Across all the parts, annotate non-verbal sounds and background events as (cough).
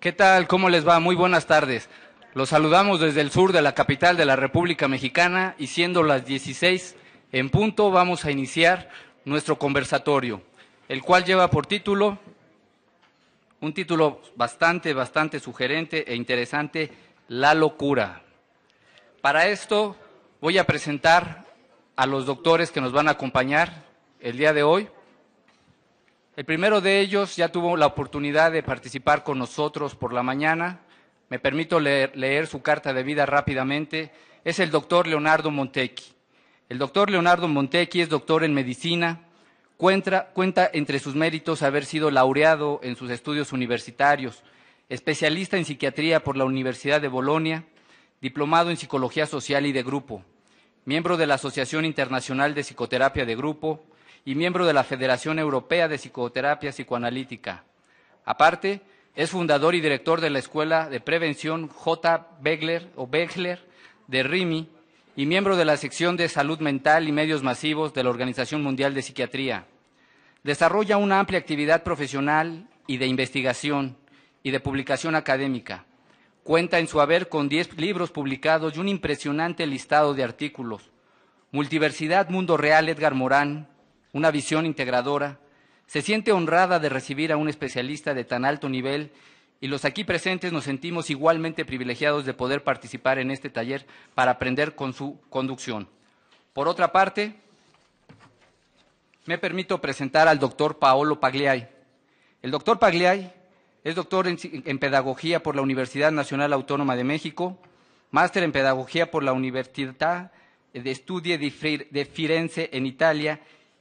¿Qué tal? ¿Cómo les va? Muy buenas tardes. Los saludamos desde el sur de la capital de la República Mexicana y siendo las 16 en punto vamos a iniciar nuestro conversatorio, el cual lleva por título un título bastante, bastante sugerente e interesante, La locura. Para esto voy a presentar a los doctores que nos van a acompañar el día de hoy. El primero de ellos ya tuvo la oportunidad de participar con nosotros por la mañana. Me permito leer, su carta de vida rápidamente. Es el doctor Leonardo Montecchi. El doctor Leonardo Montecchi es doctor en medicina, cuenta entre sus méritos haber sido laureado en sus estudios universitarios, especialista en psiquiatría por la Universidad de Bolonia, diplomado en psicología social y de grupo, miembro de la Asociación Internacional de Psicoterapia de Grupo, y miembro de la Federación Europea de Psicoterapia Psicoanalítica. Aparte, es fundador y director de la Escuela de Prevención J. Begler o Begler de RIMI y miembro de la sección de Salud Mental y Medios Masivos de la Organización Mundial de Psiquiatría. Desarrolla una amplia actividad profesional y de investigación y de publicación académica. Cuenta en su haber con 10 libros publicados y un impresionante listado de artículos. Multiversidad Mundo Real Edgar Morán, una visión integradora, se siente honrada de recibir a un especialista de tan alto nivel y los aquí presentes nos sentimos igualmente privilegiados de poder participar en este taller para aprender con su conducción. Por otra parte, me permito presentar al doctor Paolo Pagliai. El doctor Pagliai es doctor en, Pedagogía por la Universidad Nacional Autónoma de México, máster en Pedagogía por la Universidad de Studi de Firenze en Italia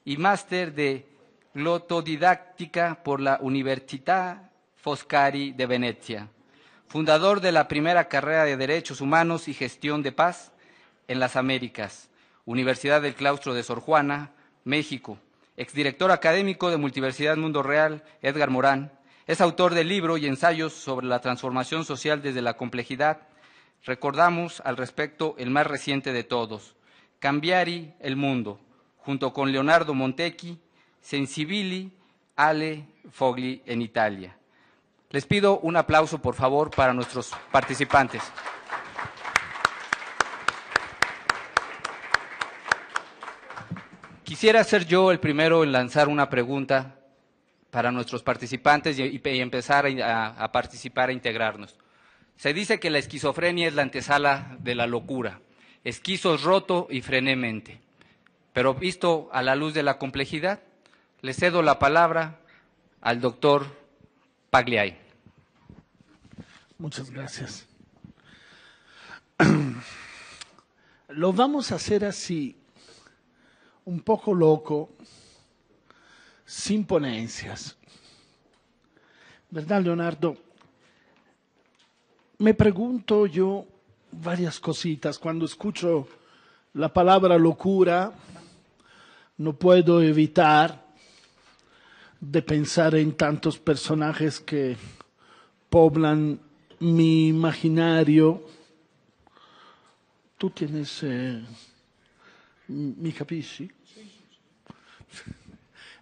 y máster de glotodidáctica por la Universidad Foscari de Venecia, fundador de la primera carrera de Derechos Humanos y Gestión de Paz en las Américas, Universidad del Claustro de Sor Juana, México, exdirector académico de Multiversidad Mundo Real, Edgar Morán, es autor de libro y ensayos sobre la transformación social desde la complejidad. Recordamos al respecto el más reciente de todos, Cambiari el Mundo, junto con Leonardo Montecchi, Sensibili, Ale Fogli en Italia. Les pido un aplauso, por favor, para nuestros participantes. Quisiera ser yo el primero en lanzar una pregunta para nuestros participantes y, empezar a, participar, e integrarnos. Se dice que la esquizofrenia es la antesala de la locura. Esquizos roto y frenemente. Pero visto a la luz de la complejidad, le cedo la palabra al doctor Pagliai. Muchas gracias. Lo vamos a hacer así, un poco loco, sin ponencias. ¿Verdad, Leonardo? Me pregunto yo varias cositas cuando escucho la palabra locura no puedo evitar de pensar en tantos personajes que poblan mi imaginario. Tú tienes eh, mi capisci.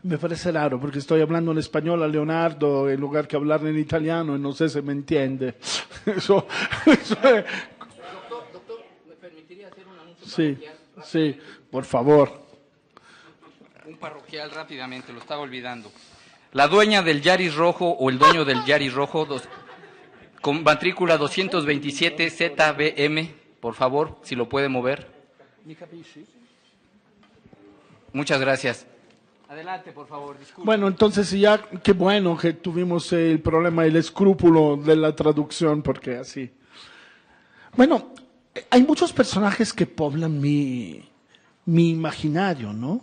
Me parece raro porque estoy hablando en español a Leonardo en lugar que hablar en italiano y no sé si me entiende. (laughs) Doctor, ¿me permitiría hacer un anuncio? Sí, sí, por favor un parroquial rápidamente, lo estaba olvidando. La dueña del Yaris rojo o el dueño del Yaris rojo con matrícula 227 ZBM, por favor, si lo puede mover. Muchas gracias. Adelante, por favor, disculpe. Bueno, entonces ya, qué bueno que tuvimos el problema, el escrúpulo de la traducción, porque así. Bueno, hay muchos personajes que poblan mi, mi imaginario, ¿no?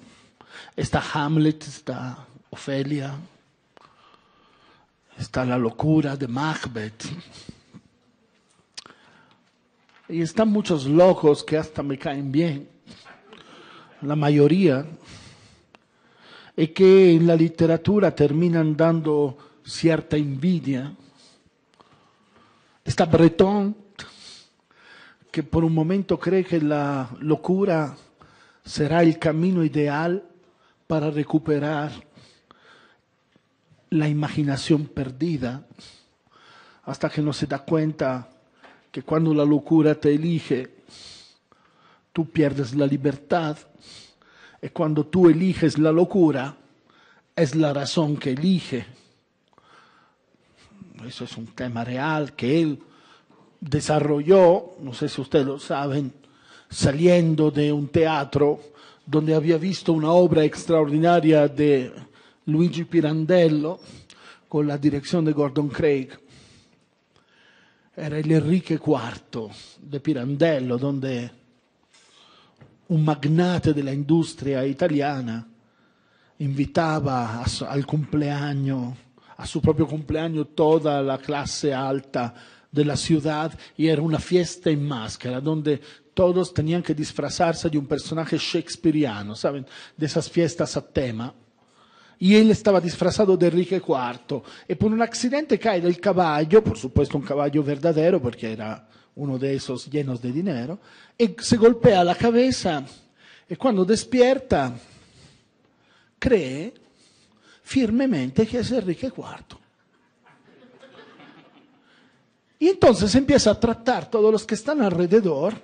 Está Hamlet, está Ofelia, está la locura de Macbeth. Y están muchos locos que hasta me caen bien, la mayoría, y que en la literatura terminan dando cierta envidia. Está Breton, que por un momento cree que la locura será el camino ideal para recuperar la imaginación perdida, hasta que no se da cuenta que cuando la locura te elige, tú pierdes la libertad, y cuando tú eliges la locura, es la razón que elige. Eso es un tema real que él desarrolló, no sé si ustedes lo saben, saliendo de un teatro donde aveva visto una obra extraordinaria de Luigi Pirandello con la direzione di Gordon Craig. Era el Enrique IV di Pirandello, dove un magnate dell'industria italiana invitava al cumpleaños, a su propio cumpleaños, toda la classe alta della città e era una fiesta in maschera, donde todos tenían que disfrazarse de un personaje shakespeariano, ¿saben? De esas fiestas a tema. Y él estaba disfrazado de Enrique IV. Y por un accidente cae del caballo, por supuesto un caballo verdadero, porque era uno de esos llenos de dinero, y se golpea la cabeza. Y cuando despierta, cree firmemente que es Enrique IV. Y entonces empieza a tratar a todos los que están alrededor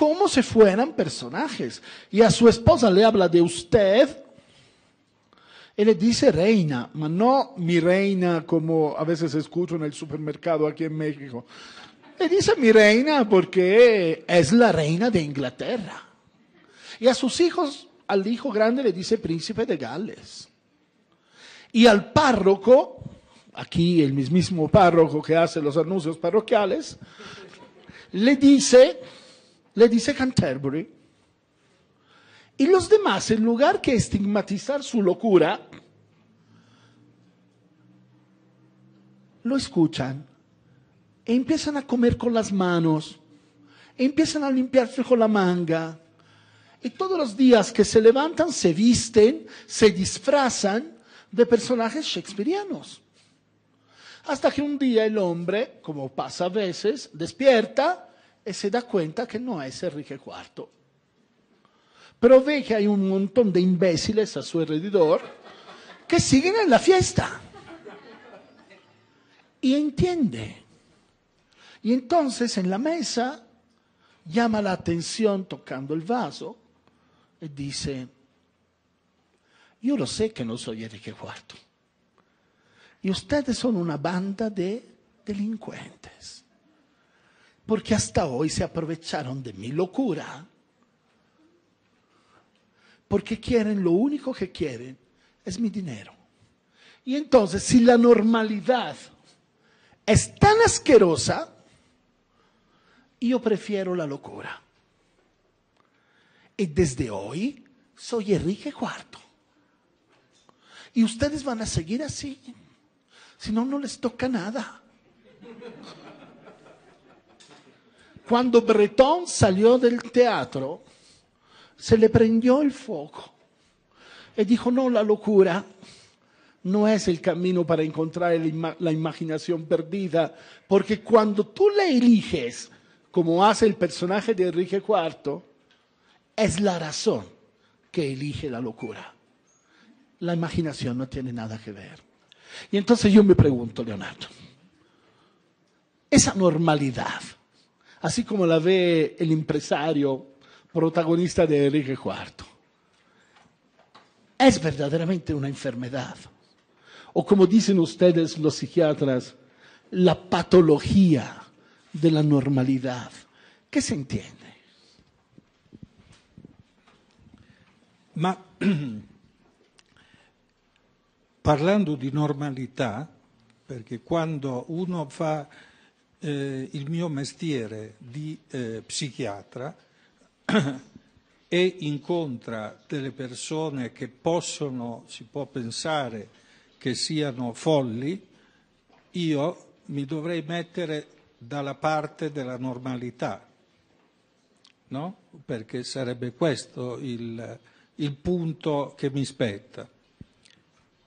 como se fueran personajes. Y a su esposa le habla de usted y le dice reina, pero no mi reina como a veces escucho en el supermercado aquí en México. Le dice mi reina porque es la reina de Inglaterra. Y a sus hijos, al hijo grande le dice príncipe de Gales. Y al párroco, aquí el mismísimo párroco que hace los anuncios parroquiales, le dice le dice Canterbury. Y los demás, en lugar que estigmatizar su locura, lo escuchan e empiezan a comer con las manos, e empiezan a limpiarse con la manga. Y todos los días que se levantan, se visten, se disfrazan de personajes shakespearianos. Hasta que un día el hombre, como pasa a veces, despierta y eh, se dà cuenta que no es Enrique IV. Pero ve que hay un montón de imbéciles a su alrededor que siguen en la fiesta. Y entiende. Y entonces en la mesa llama la atención tocando el vaso y dice, yo lo sé que no soy Enrique IV. Y ustedes son una banda de delincuentes porque hasta hoy se aprovecharon de mi locura. Porque quieren, lo único que quieren es mi dinero. Y entonces, si la normalidad es tan asquerosa, yo prefiero la locura. Y desde hoy soy Enrique IV. Y ustedes van a seguir así. Si no, no les toca nada. Cuando Breton salió del teatro, se le prendió el foco y dijo, no, la locura no es el camino para encontrar la imaginación perdida, porque cuando tú la eliges, como hace el personaje de Enrique IV, es la razón que elige la locura. La imaginación no tiene nada que ver. Y entonces yo me pregunto, Leonardo, esa normalidad así como la ve el empresario protagonista de Enrique IV. Es verdaderamente una enfermedad. O como dicen ustedes los psiquiatras, la patología de la normalidad. ¿Qué se entiende? Ma parlando (clears throat) de normalità, perché quando uno va... eh, il mio mestiere di eh, psichiatra (clears throat) e incontra delle persone che possono, si può pensare, che siano folli, io mi dovrei mettere dalla parte della normalità, no? perché sarebbe questo il, il punto che mi spetta.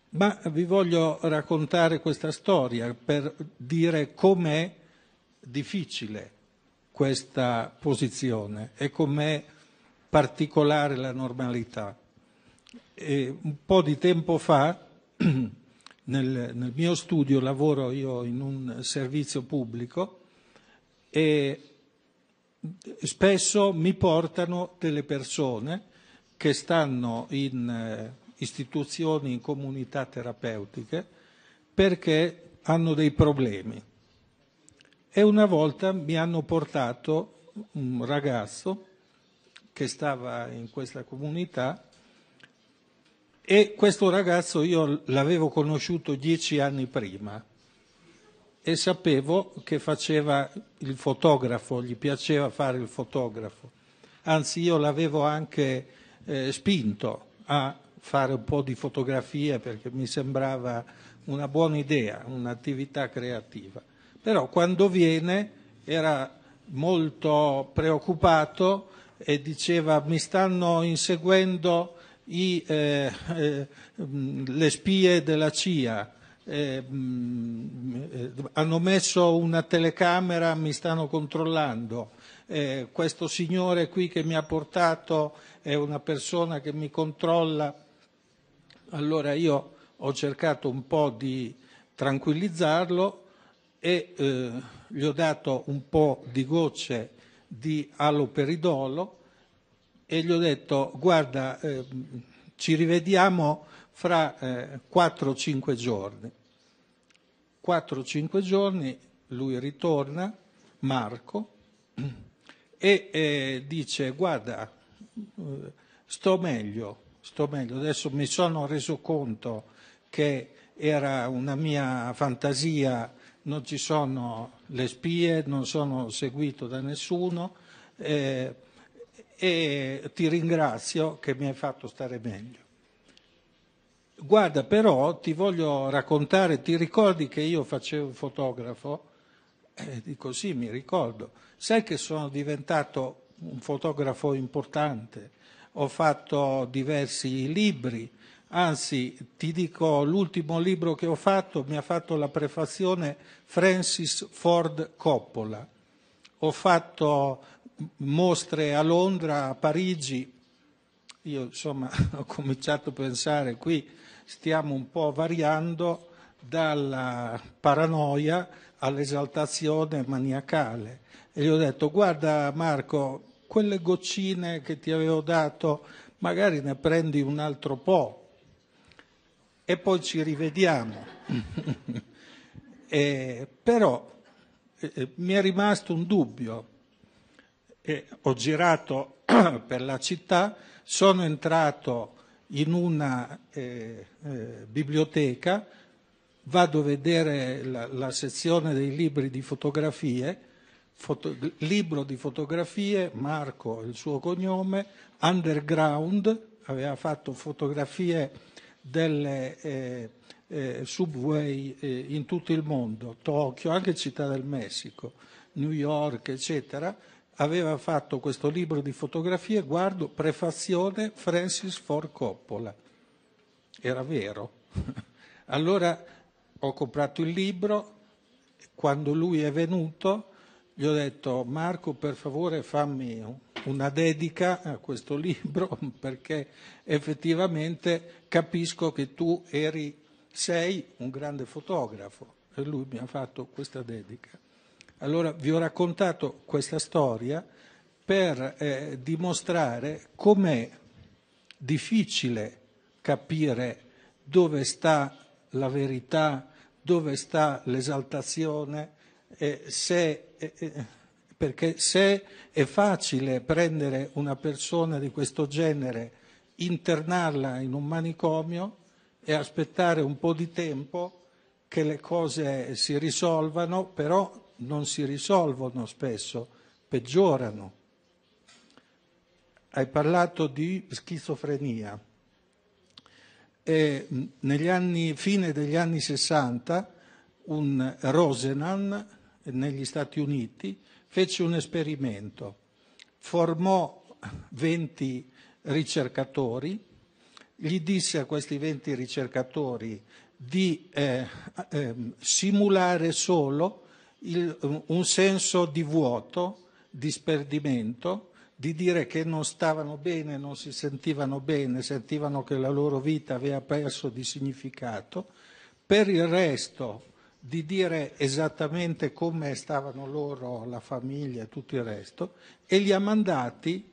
Ma vi voglio raccontare questa storia per dire com'è difficile questa posizione e com'è particolare la normalità. E un po' di tempo fa, (clears throat) nel, nel mio studio, lavoro io in un servizio pubblico e spesso mi portano delle persone che stanno in eh, istituzioni, in comunità terapeutiche, perché hanno dei problemi e una volta mi hanno portato un ragazzo che stava in questa comunità e questo ragazzo io l'avevo conosciuto dieci anni prima e sapevo che faceva il fotografo, gli piaceva fare il fotografo. Anzi, io l'avevo anche eh, spinto a fare un po' di fotografia perché mi sembrava una buona idea, un'attività creativa però quando viene era molto preoccupato e diceva mi stanno inseguendo i, eh, eh, le spie della CIA, eh, mm, hanno messo una telecamera, mi stanno controllando. Eh, questo signore qui che mi ha portato è una persona che mi controlla. Allora io ho cercato un po' di tranquillizzarlo, e eh, gli ho dato un po' di gocce di alloperidolo e gli ho detto guarda eh, ci rivediamo fra eh, 4-5 giorni. 4-5 giorni lui ritorna, Marco, e eh, dice guarda eh, sto meglio, sto meglio, adesso mi sono reso conto che era una mia fantasia non ci sono le spie, non sono seguito da nessuno eh, e ti ringrazio che mi hai fatto stare meglio. Guarda, però ti voglio raccontare, ti ricordi che io facevo un fotografo? Eh, dico sì, mi ricordo. Sai che sono diventato un fotografo importante, ho fatto diversi libri, Anzi, ti dico, l'ultimo libro che ho fatto mi ha fatto la prefazione Francis Ford Coppola. Ho fatto mostre a Londra, a Parigi. Io insomma (laughs) ho cominciato a pensare qui stiamo un po' variando dalla paranoia all'esaltazione maniacale. E gli ho detto, guarda Marco, quelle goccine che ti avevo dato, magari ne prendi un altro po', e poi ci rivediamo. (laughs) eh, però eh, eh, mi è rimasto un dubbio. Eh, ho girato (clears throat) per la città, sono entrato in una eh, eh, biblioteca, vado a vedere la, la, sezione dei libri di fotografie, foto, libro di fotografie, Marco il suo cognome, underground, aveva fatto fotografie delle eh, eh, subway eh, in tutto il mondo, Tokyo, anche Città del Messico, New York, eccetera, aveva fatto questo libro di fotografie, guardo, prefazione Francis Ford Coppola. Era vero. (laughs) allora ho comprato il libro, quando lui è venuto gli ho detto Marco per favore fammi una dedica a questo (laughs) libro perché effettivamente capisco che tu eri, sei un grande fotografo e lui mi ha fatto questa dedica. Allora vi ho raccontato questa storia per eh, dimostrare com'è difficile capire dove sta la verità, dove sta l'esaltazione, eh, se, eh, perché se è facile prendere una persona di questo genere, internarla in un manicomio e aspettare un po' di tempo che le cose si risolvano, però non si risolvono spesso, peggiorano. Hai parlato di schizofrenia. E negli anni, fine degli anni 60, un Rosenan negli Stati Uniti, fece un esperimento. Formò 20 ricercatori, gli disse a questi 20 ricercatori di eh, eh, simulare solo il, un senso di vuoto, di sperdimento, di dire che non stavano bene, non si sentivano bene, sentivano che la loro vita aveva perso di significato. Per il resto di dire esattamente come stavano loro, la famiglia e tutto il resto, e li ha mandati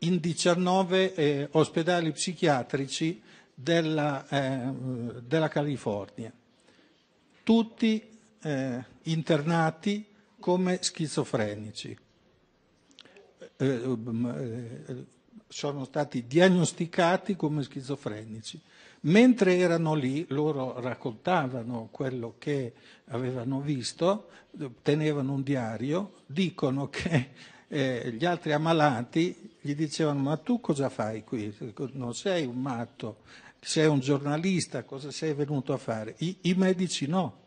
in 19 eh, ospedali psichiatrici della, eh, della California, tutti eh, internati come schizofrenici. Eh, eh, sono stati diagnosticati come schizofrenici. Mentre erano lì, loro raccontavano quello che avevano visto, tenevano un diario, dicono che eh, gli altri ammalati gli dicevano ma tu cosa fai qui? Non sei un matto, sei un giornalista, cosa sei venuto a fare? I, i medici no,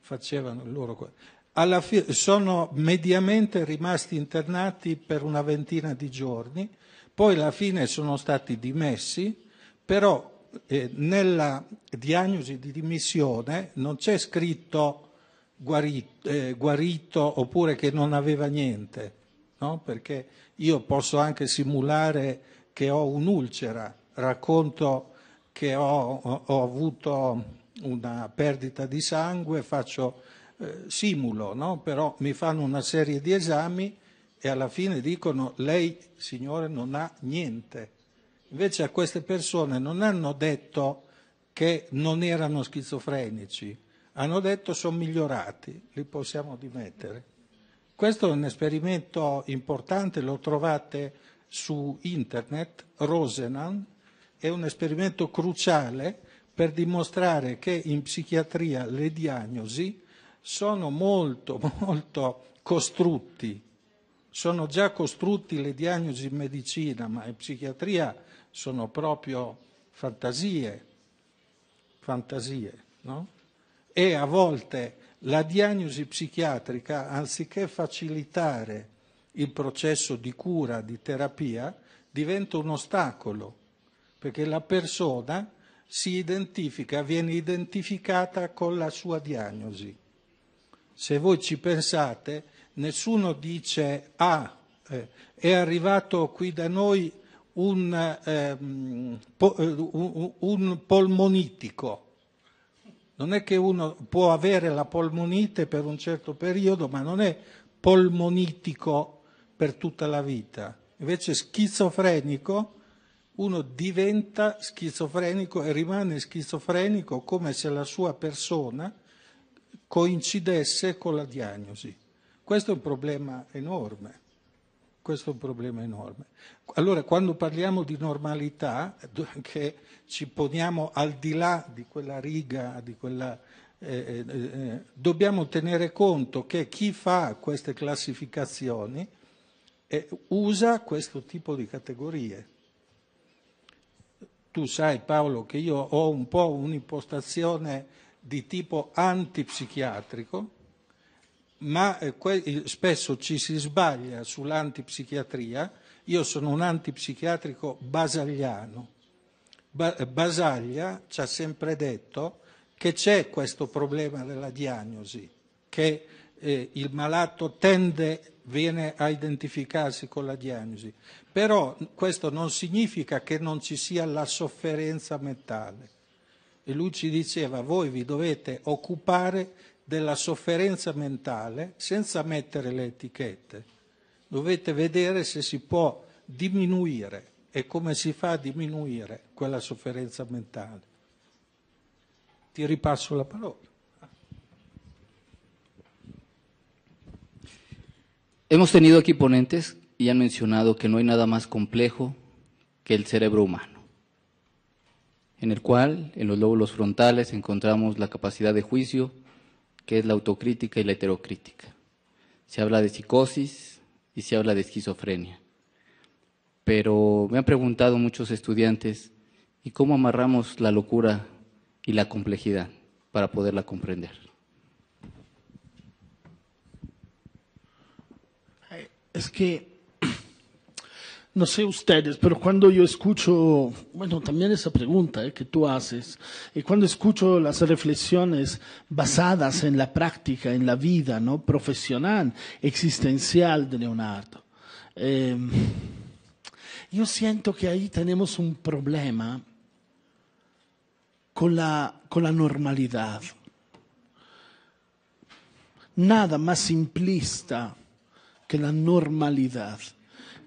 facevano il loro... alla fine sono mediamente rimasti internati per una ventina di giorni, poi alla fine sono stati dimessi però eh, nella diagnosi di dimissione non c'è scritto guarito, eh, guarito, oppure che non aveva niente, no? perché io posso anche simulare che ho un'ulcera, racconto che ho, ho, avuto una perdita di sangue, faccio eh, simulo, no? però mi fanno una serie di esami e alla fine dicono lei signore non ha niente. Invece a queste persone non hanno detto che non erano schizofrenici, hanno detto sono migliorati, li possiamo dimettere. Questo è un esperimento importante, lo trovate su internet, Rosenan, è un esperimento cruciale per dimostrare che in psichiatria le diagnosi sono molto, (laughs) molto costrutti. Sono già costrutti le diagnosi in medicina, ma in psichiatria sono proprio fantasie, fantasie, no? E a volte la diagnosi psichiatrica, anziché facilitare il processo di cura, di terapia, diventa un ostacolo, perché la persona si identifica, viene identificata con la sua diagnosi. Se voi ci pensate, nessuno dice, ah, eh, è arrivato qui da noi un, ehm, po- eh, un polmonitico. Non è che uno può avere la polmonite per un certo periodo, ma non è polmonitico per tutta la vita. Invece schizofrenico, uno diventa schizofrenico e rimane schizofrenico come se la sua persona coincidesse con la diagnosi. Questo è un problema enorme. Questo è un problema enorme. Allora, quando parliamo di normalità, che ci poniamo al di là di quella riga, di quella, eh, eh, eh, dobbiamo tenere conto che chi fa queste classificazioni eh, usa questo tipo di categorie. Tu sai Paolo che io ho un po' un'impostazione di tipo antipsichiatrico, ma eh, spesso ci si sbaglia sull'antipsichiatria. Io sono un antipsichiatrico basagliano. Eh, Basaglia ci ha sempre detto che c'è questo problema della diagnosi, che eh, il malato tende, viene a identificarsi con la diagnosi, però questo non significa che non ci sia la sofferenza mentale. E lui ci diceva, voi vi dovete occupare della sofferenza mentale senza mettere le etichette. Dovete vedere se si può diminuire e come si fa a diminuire quella sofferenza mentale. Ti ripasso la parola. Hemos tenido aquí ponentes y han mencionado que no hay nada más complejo que el cerebro humano, en el cual en los lóbulos frontales encontramos la capacidad de juicio, que es la autocrítica y la heterocrítica. Se habla de psicosis y se habla de esquizofrenia. Pero me han preguntado muchos estudiantes, ¿y cómo amarramos la locura y la complejidad para poderla comprender? Es que no sé ustedes, pero cuando yo escucho, bueno, también esa pregunta eh, que tú haces, y eh, cuando escucho las reflexiones basadas en la práctica, en la vida, ¿no? Profesional, existencial de Leonardo, em, yo siento que ahí tenemos un problema con la normalidad. Nada más simplista que la normalidad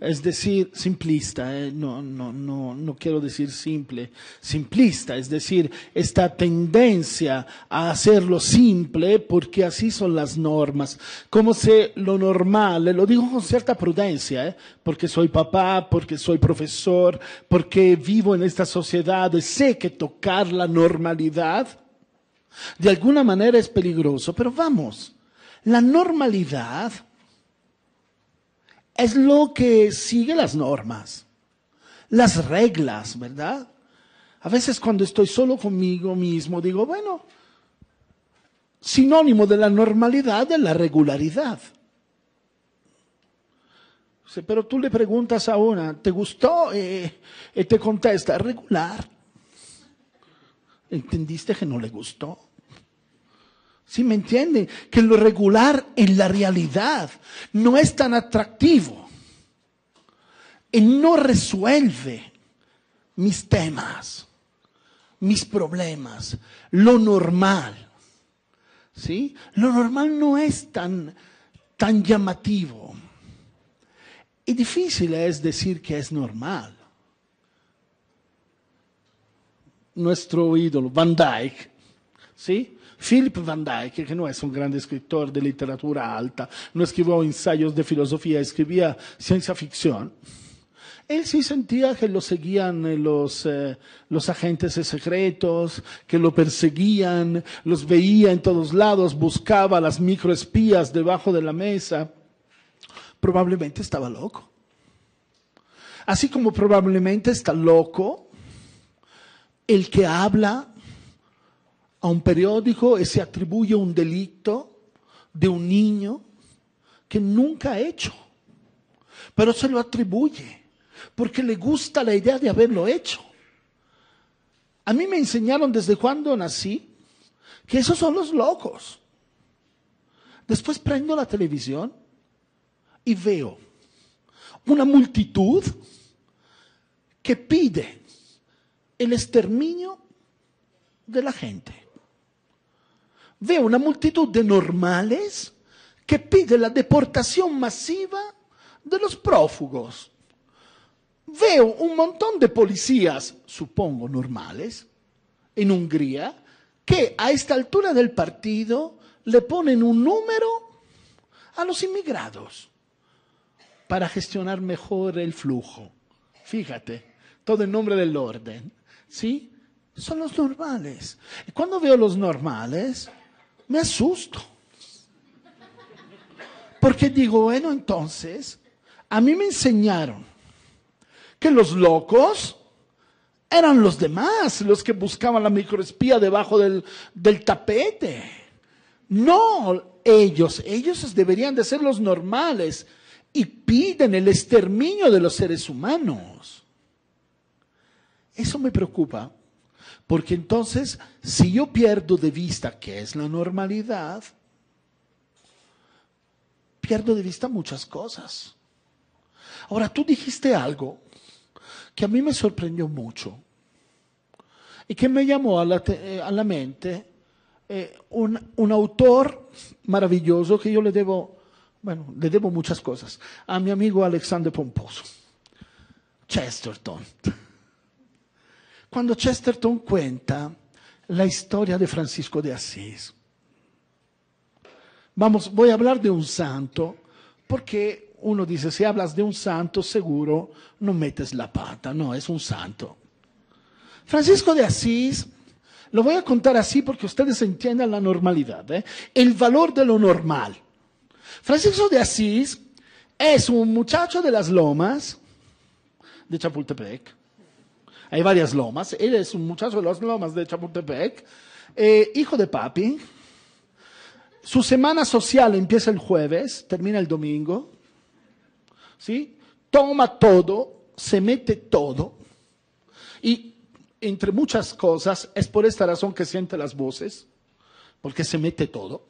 es decir, simplista, eh, no, no, no, no quiero decir simple, simplista, es decir, esta tendencia a hacerlo simple porque así son las normas, como sé lo normal, eh, lo digo con cierta prudencia, eh, porque soy papá, porque soy profesor, porque vivo en esta sociedad, sé que tocar la normalidad de alguna manera es peligroso, pero vamos, la normalidad es lo que sigue las normas, las reglas, ¿verdad? A veces cuando estoy solo conmigo mismo digo, bueno, sinónimo de la normalidad de la regularidad. Pero tú le preguntas a una, ¿te gustó? y eh, eh, te contesta, regular. Entendiste que no le gustó. ¿Sí me entienden? Que lo regular en la realidad no es tan atractivo. Y no resuelve mis temas, mis problemas, lo normal. ¿Sí? Lo normal no es tan, tan llamativo. Y difícil es decir que es normal. Nuestro ídolo, Van Dyke, ¿sí? Philip Van Dyke, que no es un gran escritor de literatura alta, no escribió ensayos de filosofía, escribía ciencia ficción. Él sí sentía que lo seguían eh, los, eh, los agentes secretos, que lo perseguían, los veía en todos lados, buscaba a las microespías debajo de la mesa. Probablemente estaba loco. Así como probablemente está loco el que habla a un periódico y se atribuye un delito de un niño que nunca ha hecho, pero se lo atribuye porque le gusta la idea de haberlo hecho. A mí me enseñaron desde cuando nací que esos son los locos. Después prendo la televisión y veo una multitud que pide el exterminio de la gente. Veo una multitud de normales que pide la deportación masiva de los prófugos. Veo un montón de policías, supongo normales, en Hungría, que a esta altura del partido le ponen un número a los inmigrados para gestionar mejor el flujo. Fíjate, todo en nombre del orden. ¿Sí? Son los normales. Y cuando veo los normales, me asusto. Porque digo, bueno, entonces, a mí me enseñaron que los locos eran los demás, los que buscaban la microespía debajo del, tapete. No ellos, ellos deberían de ser los normales y piden el exterminio de los seres humanos. Eso me preocupa porque entonces, si yo pierdo de vista qué es la normalidad, pierdo de vista muchas cosas. Ahora, tú dijiste algo que a mí me sorprendió mucho y que me llamó a la, eh, mente eh, un, un, autor maravilloso que yo le debo, bueno, le debo muchas cosas, a mi amigo Alexander Pomposo, Chesterton cuando Chesterton cuenta la historia de Francisco de Asís, Vamos, voy a hablar de un santo, porque uno dice, si hablas de un santo, seguro no metes la pata. No, es un santo. Francisco de Asís, lo voy a contar así porque ustedes entiendan la normalidad, ¿eh? el valor de lo normal. Francisco de Asís es un muchacho de las lomas de Chapultepec, hay varias lomas. Él es un muchacho de las lomas de Chapultepec, eh, hijo de papi. Su semana social empieza el jueves, termina el domingo. ¿Sí? Toma todo, se mete todo. Y entre muchas cosas, es por esta razón que siente las voces, porque se mete todo.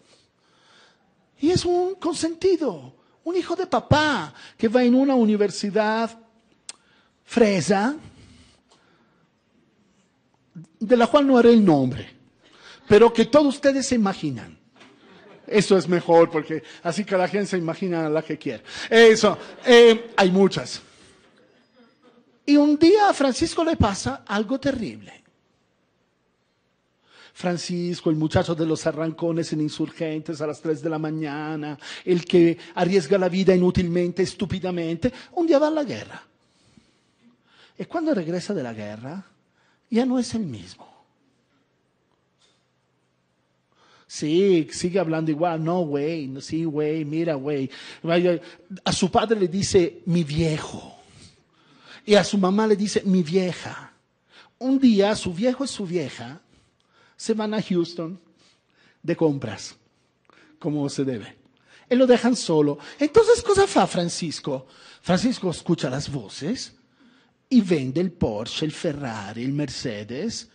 Y es un consentido, un hijo de papá que va en una universidad fresa, de la cual no haré el nombre, pero que todos ustedes se imaginan. Eso es mejor, porque así que la gente se imagina la que quiere. Eso, eh, hay muchas. Y un día a Francisco le pasa algo terrible. Francisco, el muchacho de los arrancones en insurgentes a las 3 de la mañana, el que arriesga la vida inútilmente, estúpidamente, un día va a la guerra. Y cuando regresa de la guerra, ya no es el mismo. Sí, sigue hablando igual, no, güey, sí, güey, mira, güey. A su padre le dice, mi viejo. Y a su mamá le dice, mi vieja. Un día su viejo y su vieja se van a Houston de compras, como se debe. Y lo dejan solo. Entonces, cosa fa Francisco? Francisco escucha las voces y vende el Porsche, el Ferrari, el Mercedes,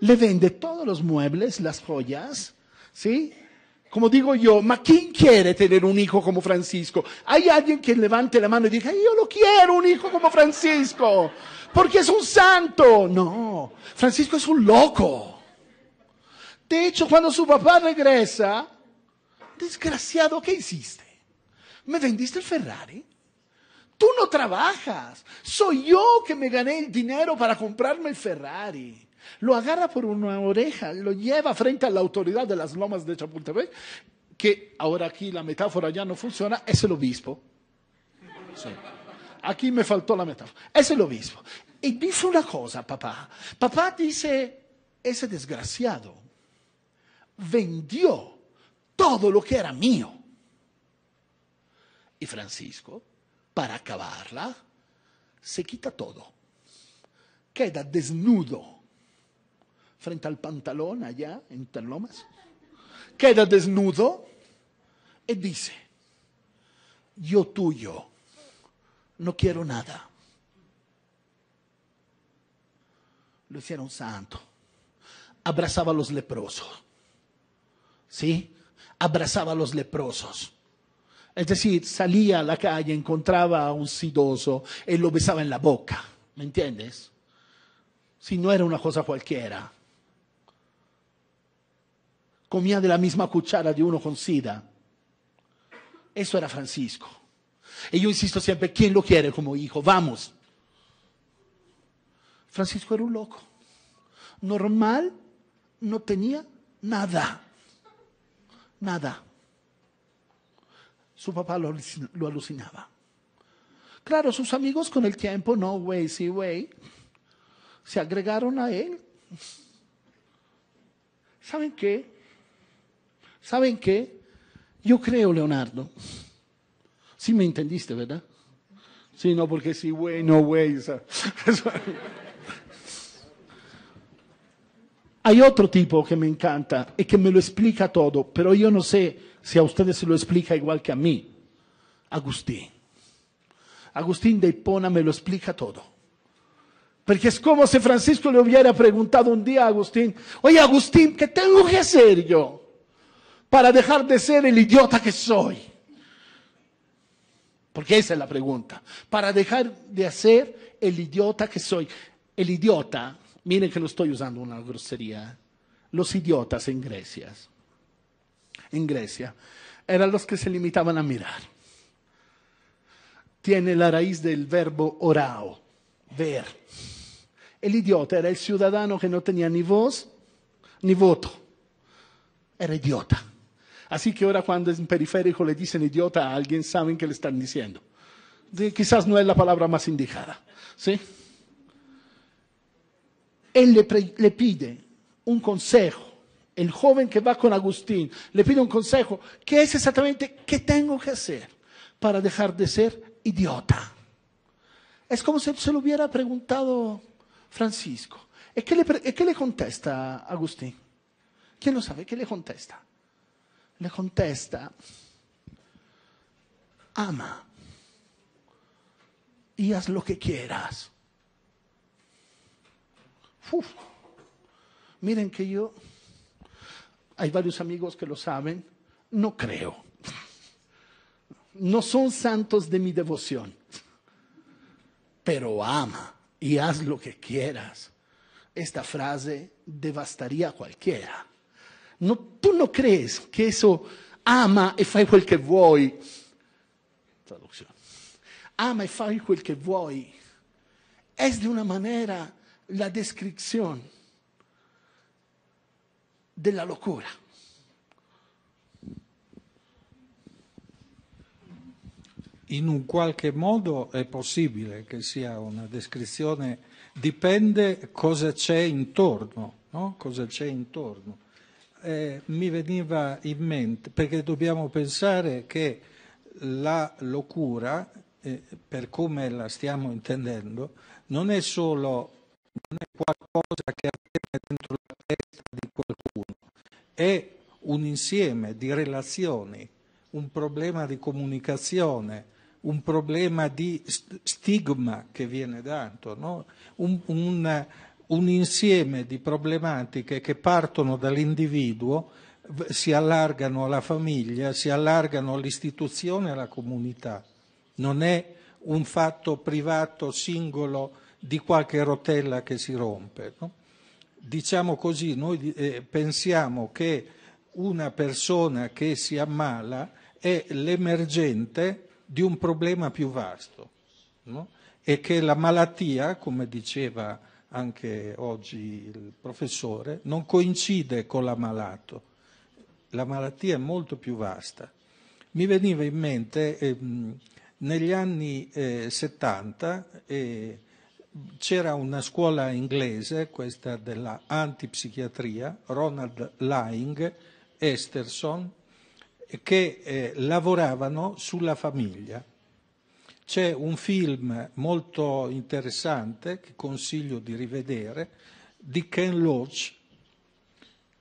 le vende todos los muebles, las joyas, ¿sí? Como digo yo, ¿ma quién quiere tener un hijo como Francisco? Hay alguien que levante la mano y diga, yo lo quiero, un hijo como Francisco, porque es un santo. No, Francisco es un loco. De hecho, cuando su papá regresa, desgraciado, ¿qué hiciste? ¿Me vendiste el Ferrari? Tú no trabajas. Soy yo que me gané el dinero para comprarme el Ferrari. Lo agarra por una oreja, lo lleva frente a la autoridad de las lomas de Chapultepec, que ahora aquí la metáfora ya no funciona, es el obispo. Aquí me faltó la metáfora. Es el obispo. Y dice una cosa, papá. Papá dice, ese desgraciado vendió todo lo que era mío. Y Francisco para acabarla, se quita todo. Queda desnudo frente al pantalón allá en Terlomas. Queda desnudo y dice, yo tuyo, no quiero nada. Lo hicieron santo. Abrazaba a los leprosos. ¿Sí? Abrazaba a los leprosos es decir, salía a la calle, encontraba a un sidoso, y lo besaba en la boca, ¿me entiendes? Si no era una cosa cualquiera. Comía de la misma cuchara de uno con sida. Eso era Francisco. Y yo insisto siempre, ¿quién lo quiere como hijo? Vamos. Francisco era un loco. Normal, no tenía nada. Nada. Su papá lo, alucinaba. Claro, sus amigos con el tiempo, no, güey, sí, güey, se agregaron a él. ¿Saben qué? ¿Saben qué? Yo creo, Leonardo. Sí me entendiste, ¿verdad? Sí, no, porque sí, güey, no, güey. (laughs) Hay otro tipo que me encanta y que me lo explica todo, pero yo no sé si a ustedes se lo explica igual que a mí. Agustín. Agustín de Hipona me lo explica todo. Porque es como si Francisco le hubiera preguntado un día a Agustín, oye Agustín, ¿qué tengo que hacer yo para dejar de ser el idiota que soy? Porque esa es la pregunta. Para dejar de hacer el idiota que soy. El idiota, miren que lo estoy usando una grosería, los idiotas en Grecia en Grecia eran los que se limitaban a mirar. Tiene la raíz del verbo orao, ver. El idiota era el ciudadano que no tenía ni voz ni voto. Era idiota. Así que ahora cuando en periférico le dicen idiota a alguien, saben que le están diciendo. quizás no es la palabra más indicada. ¿sí? Él le pide un consejo el joven que va con Agustín, le pide un consejo, ¿qué es exactamente qué tengo que hacer para dejar de ser idiota? Es como si se lo hubiera preguntado Francisco. ¿Y qué le, qué le contesta Agustín? ¿Quién lo sabe? ¿Qué le contesta? Le contesta, ama y haz lo que quieras. Uf. Miren que yo hay varios amigos que lo saben, no creo. No son santos de mi devoción, pero ama y haz lo que quieras. Esta frase devastaría a cualquiera. No, tú no crees que eso ama y fai quel que voy. Traducción. Ama y fai quel que voy. Es de una manera la descripción della locura. In un qualche modo è possibile che sia una descrizione, dipende cosa c'è intorno, no? cosa c'è intorno. Eh, mi veniva in mente, perché dobbiamo pensare che la locura, eh, per come la stiamo intendendo, non è solo non è qualcosa che avviene dentro la testa di qualcuno, è un insieme di relazioni, un problema di comunicazione, un problema di stigma che viene dato, no? un, un, un insieme di problematiche che partono dall'individuo, si allargano alla famiglia, si allargano all'istituzione e alla comunità. Non è un fatto privato singolo di qualche rotella che si rompe. No? diciamo così, noi eh, pensiamo che una persona che si ammala è l'emergente di un problema più vasto no? e che la malattia, come diceva anche oggi il professore, non coincide con l'ammalato. La malattia è molto più vasta. Mi veniva in mente eh, negli anni eh, 70 c'era una scuola inglese, questa della antipsichiatria, Ronald Lying, Esterson, che eh, lavoravano sulla famiglia. C'è un film molto interessante che consiglio di rivedere di Ken Loach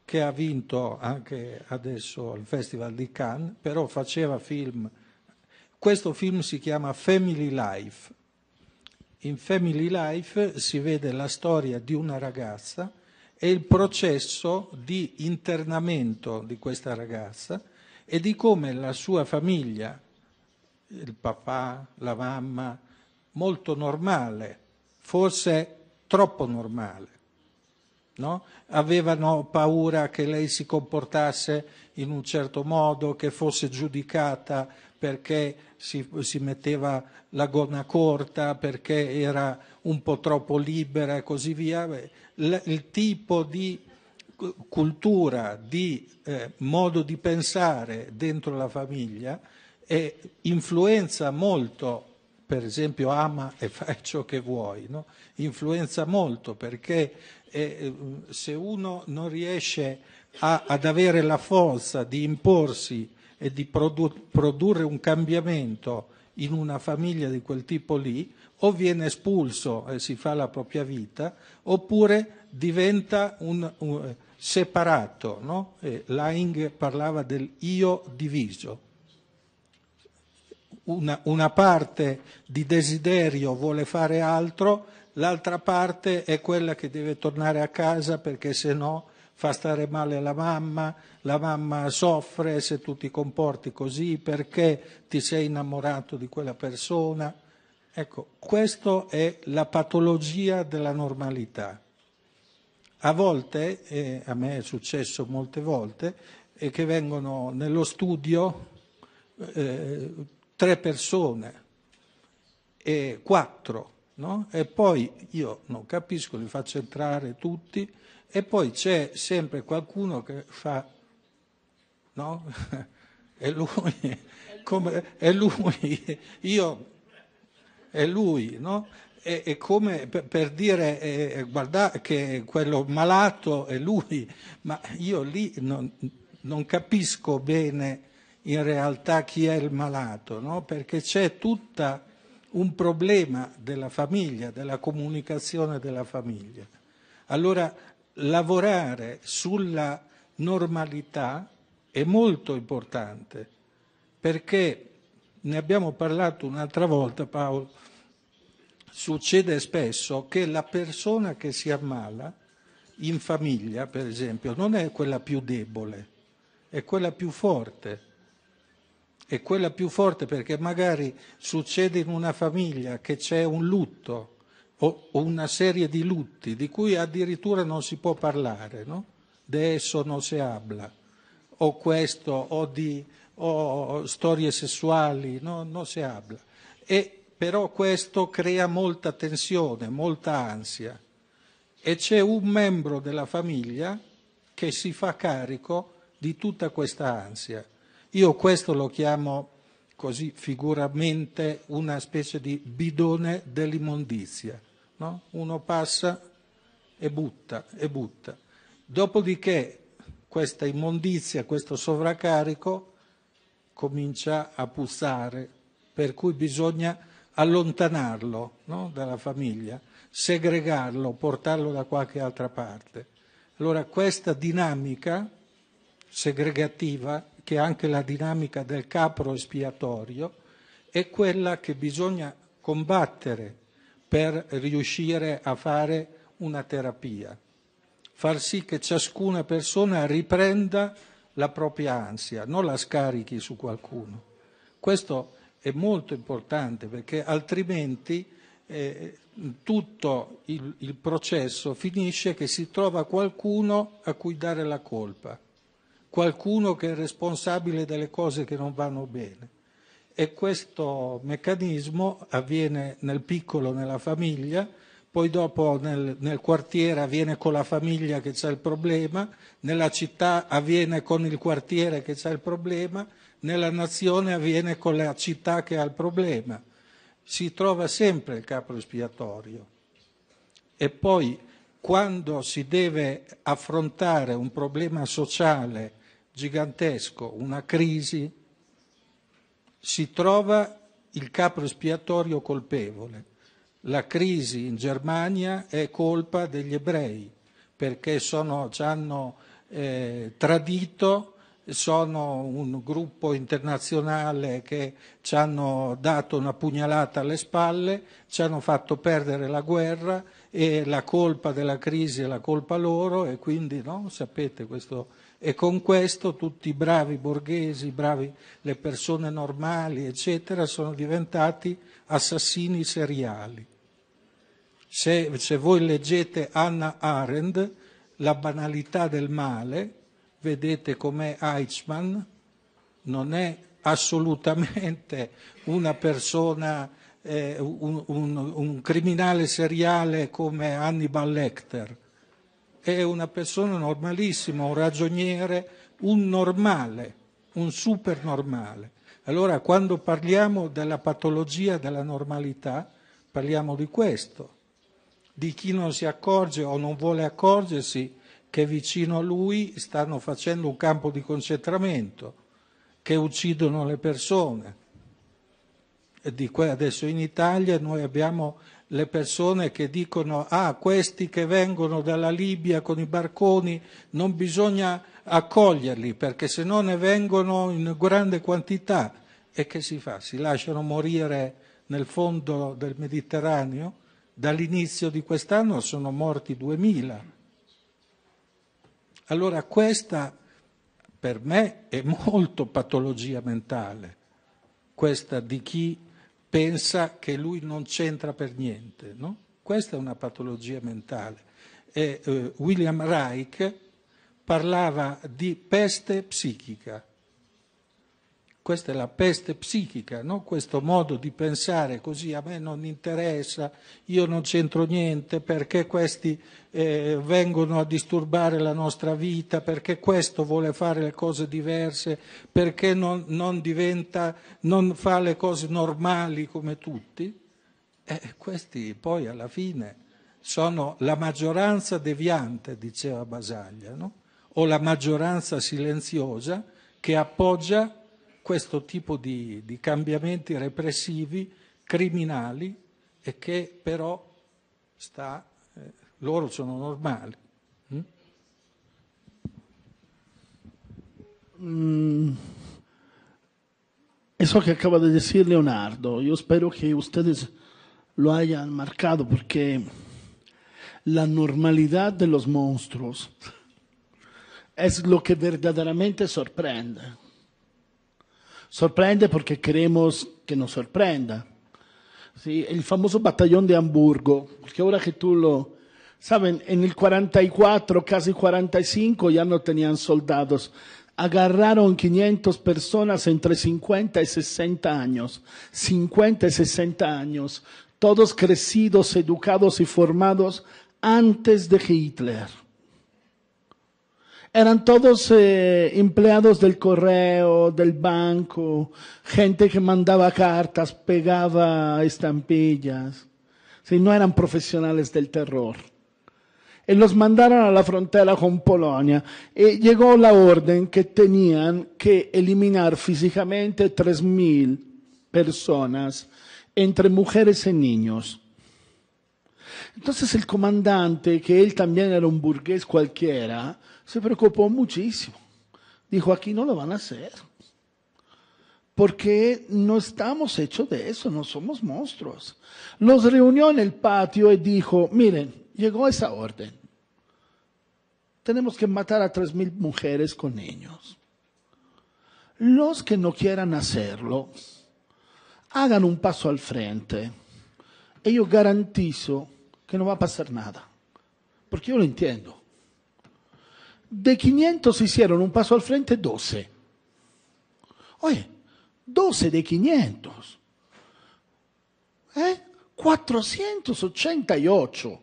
che ha vinto anche adesso al Festival di Cannes, però faceva film. Questo film si chiama Family Life in Family Life si vede la storia di una ragazza e il processo di internamento di questa ragazza e di come la sua famiglia, il papà, la mamma, molto normale, forse troppo normale, no? avevano paura che lei si comportasse in un certo modo, che fosse giudicata perché si, si, metteva la gonna corta, perché era un po' troppo libera e così via. il, il tipo di cultura, di eh, modo di pensare dentro la famiglia e influenza molto, per esempio ama e fai (laughs) ciò che vuoi, no? influenza molto perché eh, se uno non riesce a, ad avere la forza di imporsi e di produrre un cambiamento in una famiglia di quel tipo lì, o viene espulso e si fa la propria vita, oppure diventa un, un eh, separato. No? Laing parlava del io diviso. Una, una, parte di desiderio vuole fare altro, l'altra parte è quella che deve tornare a casa perché se no fa stare male la mamma, la mamma soffre se tu ti comporti così perché ti sei innamorato di quella persona. Ecco, questa è la patologia della normalità. A volte, eh, a me è successo molte volte, è che vengono nello studio eh, tre persone e quattro, no? e poi io non capisco, li faccio entrare tutti e poi c'è sempre qualcuno che fa, no? (laughs) è lui, come, è lui, io, è lui, no? È, è come per, per dire, eh, eh guardate che quello malato è lui, ma io lì non, non capisco bene in realtà chi è il malato, no? perché c'è tutta un problema della famiglia, della comunicazione della famiglia. Allora lavorare sulla normalità è molto importante perché ne abbiamo parlato un'altra volta Paolo, succede spesso che la persona che si ammala in famiglia, per esempio, non è quella più debole, è quella più forte. È quella più forte perché magari succede in una famiglia che c'è un lutto, o una serie di lutti di cui addirittura non si può parlare, no? De esso non si habla, o questo, o di o storie sessuali, no? non si habla. E, però questo crea molta tensione, molta ansia. E c'è un membro della famiglia che si fa carico di tutta questa ansia. Io questo lo chiamo così figuramente una specie di bidone dell'immondizia no? uno passa e butta, e butta. Dopodiché questa immondizia, questo sovraccarico comincia a puzzare, per cui bisogna allontanarlo no? dalla famiglia, segregarlo, portarlo da qualche altra parte. Allora questa dinamica segregativa, che è anche la dinamica del capro espiatorio, è quella che bisogna combattere per riuscire a fare una terapia, far sì che ciascuna persona riprenda la propria ansia, non la scarichi su qualcuno. Questo è molto importante perché altrimenti eh, tutto il, il processo finisce che si trova qualcuno a cui dare la colpa, qualcuno che è responsabile delle cose che non vanno bene e questo meccanismo avviene nel piccolo, nella famiglia, poi dopo nel, nel quartiere avviene con la famiglia che c'è il problema, nella città avviene con il quartiere che c'è il problema, nella nazione avviene con la città che ha il problema. Si trova sempre il capo espiatorio. E poi quando si deve affrontare un problema sociale gigantesco, una crisi, si trova il capo espiatorio colpevole. La crisi in Germania è colpa degli ebrei perché sono, ci hanno eh, tradito, sono un gruppo internazionale che ci hanno dato una pugnalata alle spalle, ci hanno fatto perdere la guerra e la colpa della crisi è la colpa loro e quindi no, sapete questo e con questo tutti i bravi borghesi, bravi, le persone normali, eccetera, sono diventati assassini seriali. Se, se voi leggete Anna Arendt, La banalità del male, vedete com'è Eichmann, non è assolutamente una persona, eh, un, un, un criminale seriale come Hannibal Lecter, è una persona normalissima, un ragioniere, un normale, un super normale. Allora quando parliamo della patologia della normalità parliamo di questo, di chi non si accorge o non vuole accorgersi che vicino a lui stanno facendo un campo di concentramento, che uccidono le persone. Adesso in Italia noi abbiamo le persone che dicono ah questi che vengono dalla Libia con i barconi non bisogna accoglierli perché se no ne vengono in grande quantità e che si fa? Si lasciano morire nel fondo del Mediterraneo? Dall'inizio di quest'anno sono morti 2000. Allora questa per me è molto patologia mentale, questa di chi pensa che lui non c'entra per niente. No? Questa è una patologia mentale. E, eh, William Reich parlava di peste psichica questa è la peste psichica, no? questo modo di pensare così a me non interessa, io non c'entro niente, perché questi eh, vengono a disturbare la nostra vita, perché questo vuole fare le cose diverse, perché non, non, diventa, non fa le cose normali come tutti. Eh, questi poi alla fine sono la maggioranza deviante, diceva Basaglia, no? o la maggioranza silenziosa che appoggia questo tipo di, di cambiamenti repressivi, criminali, e che però sta, eh, loro sono normali. Mm? Mm. Eso che acaba di dire Leonardo, io spero che ustedes lo hayan marcato perché la normalità de los è lo che verdaderamente sorprende. Sorprende porque queremos que nos sorprenda. El famoso batallón de Hamburgo, porque ahora que tú lo... Saben, en el 44, casi 45, ya no tenían soldados. Agarraron 500 personas entre 50 y 60 años. 50 y 60 años. Todos crecidos, educados y formados antes de Hitler eran todos eh, empleados del correo, del banco, gente que mandaba cartas, pegaba estampillas. Si no eran profesionales del terror. Y eh, los mandaron a la frontera con Polonia. Y eh, llegó la orden que tenían que eliminar físicamente 3.000 personas entre mujeres y niños. Entonces el comandante, que él también era un burgués cualquiera, se preocupó muchísimo. Dijo, aquí no lo van a hacer. Porque no estamos hechos de eso, no somos monstruos. Los reunió en el patio y dijo, miren, llegó esa orden. Tenemos que matar a tres mil mujeres con niños. Los que no quieran hacerlo, hagan un paso al frente. Y yo garantizo que no va a pasar nada. Porque yo lo entiendo de 500 hicieron un paso al frente 12. Oye, 12 de 500. 488 ¿Eh?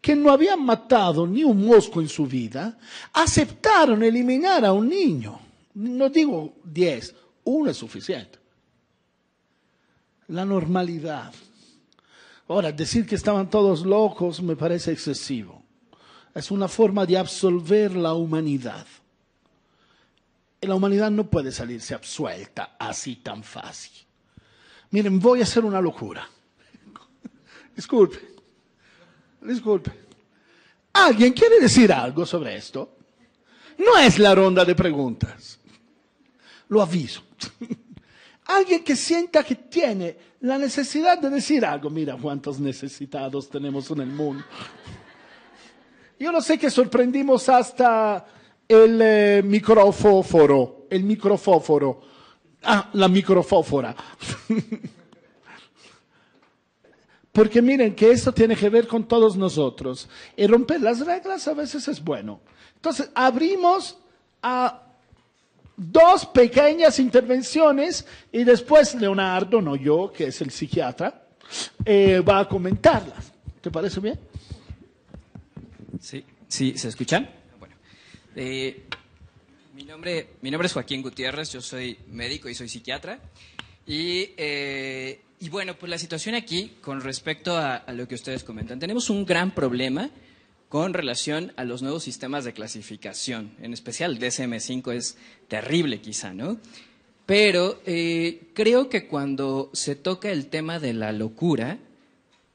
que no habían matado ni un mosco en su vida, aceptaron eliminar a un niño. No digo 10, uno es suficiente. La normalidad. Ahora, decir que estaban todos locos me parece excesivo es una forma de absolver la humanidad. Y la humanidad no puede salirse absuelta así tan fácil. Miren, voy a hacer una locura. (laughs) Disculpe, disculpe. ¿Alguien quiere decir algo sobre esto? No es la ronda de preguntas. Lo aviso. (laughs) Alguien que sienta que tiene la necesidad de decir algo. Mira cuántos necesitados tenemos en el mundo. Yo no sé que sorprendimos hasta el eh, microfóforo, el microfóforo. Ah, la microfófora. (laughs) Porque miren que esto tiene que ver con todos nosotros. Y romper las reglas a veces es bueno. Entonces, abrimos a dos pequeñas intervenciones y después Leonardo, no yo, que es el psiquiatra, eh, va a comentarlas. ¿Te parece bien? Sí, sí, ¿se escuchan? Bueno. Eh, mi, nombre, es Joaquín Gutiérrez, yo soy médico y soy psiquiatra. Y, eh, bueno, pues la situación aquí con respecto a, lo que ustedes comentan, tenemos un gran problema con relación a los nuevos sistemas de clasificación, en especial DSM5 es terrible quizá, ¿no? Pero eh, creo que cuando se toca el tema de la locura,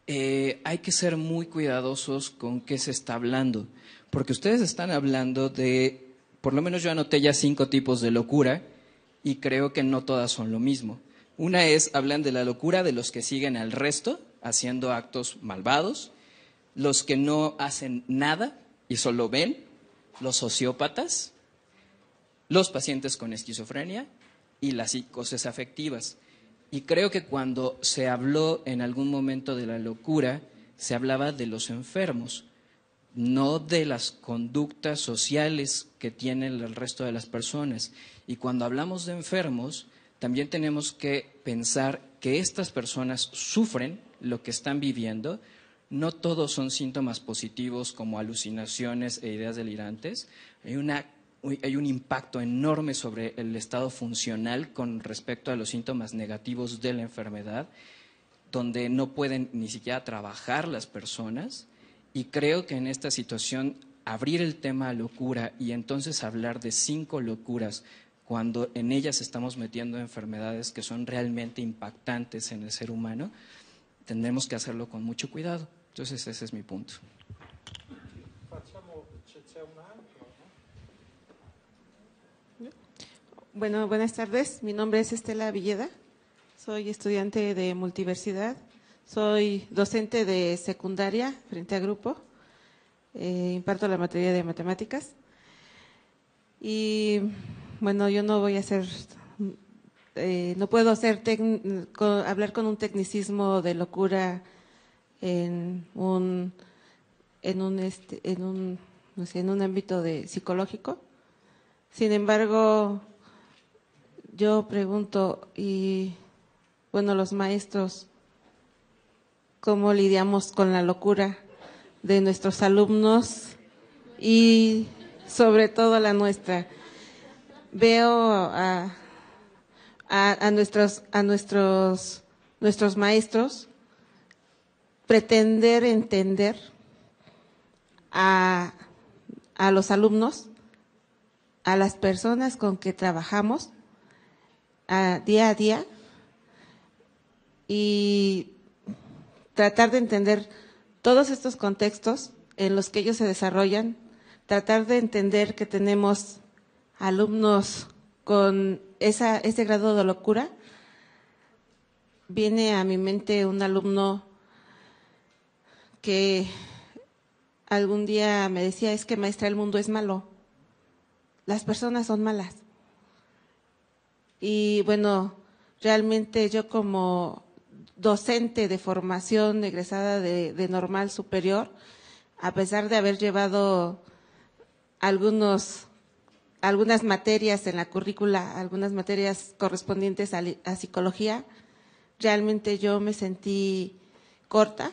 eh, hay que ser muy cuidadosos con qué se está hablando, porque ustedes están hablando de, por lo menos yo anoté ya cinco tipos de locura y creo que no todas son lo mismo. Una es, hablan de la locura de los que siguen al resto haciendo actos malvados, los que no hacen nada y solo ven, los sociópatas, los pacientes con esquizofrenia y las psicosis afectivas. Y creo que cuando se habló en algún momento de la locura, se hablaba de los enfermos, no de las conductas sociales que tienen el resto de las personas. Y cuando hablamos de enfermos, también tenemos que pensar que estas personas sufren lo que están viviendo. No todos son síntomas positivos como alucinaciones e ideas delirantes. Hay una hay un impacto enorme sobre el estado funcional con respecto a los síntomas negativos de la enfermedad, donde no pueden ni siquiera trabajar las personas. Y creo que en esta situación abrir el tema a locura y entonces hablar de cinco locuras cuando en ellas estamos metiendo enfermedades que son realmente impactantes en el ser humano, tendremos que hacerlo con mucho cuidado. Entonces ese es mi punto. Bueno, buenas tardes. Mi nombre es Estela Villeda. Soy estudiante de multiversidad. Soy docente de secundaria frente a grupo. Eh, imparto la materia de matemáticas. Y bueno, yo no voy a hacer, eh, no puedo hacer hablar con un tecnicismo de locura en un, en este, en un, no sé, en un ámbito de psicológico. Sin embargo, yo pregunto, y bueno, los maestros, ¿cómo lidiamos con la locura de nuestros alumnos y sobre todo la nuestra? Veo a, a, nuestros, a nuestros, nuestros maestros pretender entender a, a los alumnos, a las personas con que trabajamos, día a día y tratar de entender todos estos contextos en los que ellos se desarrollan, tratar de entender que tenemos alumnos con ese grado de locura. Viene a mi mente un alumno que algún día me decía, es que maestra, el mundo es malo, las personas son malas. Y bueno, realmente yo como docente de formación egresada de, normal superior, a pesar de haber llevado algunas materias en la currícula, algunas materias correspondientes a, psicología, realmente yo me sentí corta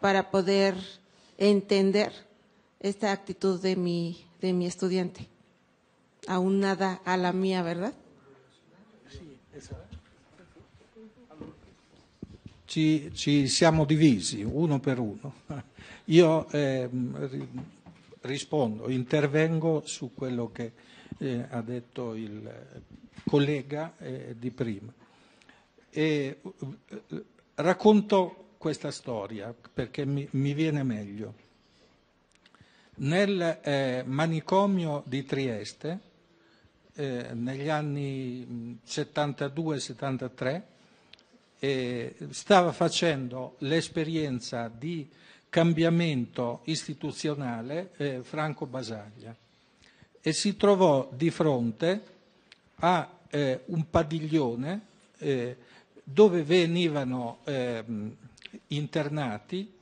para poder entender esta actitud de mi, de mi estudiante, aunada a la mía, ¿verdad? Ci, ci siamo divisi uno per uno. Io eh, rispondo, intervengo su quello che eh, ha detto il collega eh, di prima. E, eh, racconto questa storia perché mi, mi viene meglio. Nel eh, manicomio di Trieste eh, negli anni 72-73 eh, stava facendo l'esperienza di cambiamento istituzionale eh, Franco Basaglia e si trovò di fronte a eh, un padiglione eh, dove venivano ehm, internati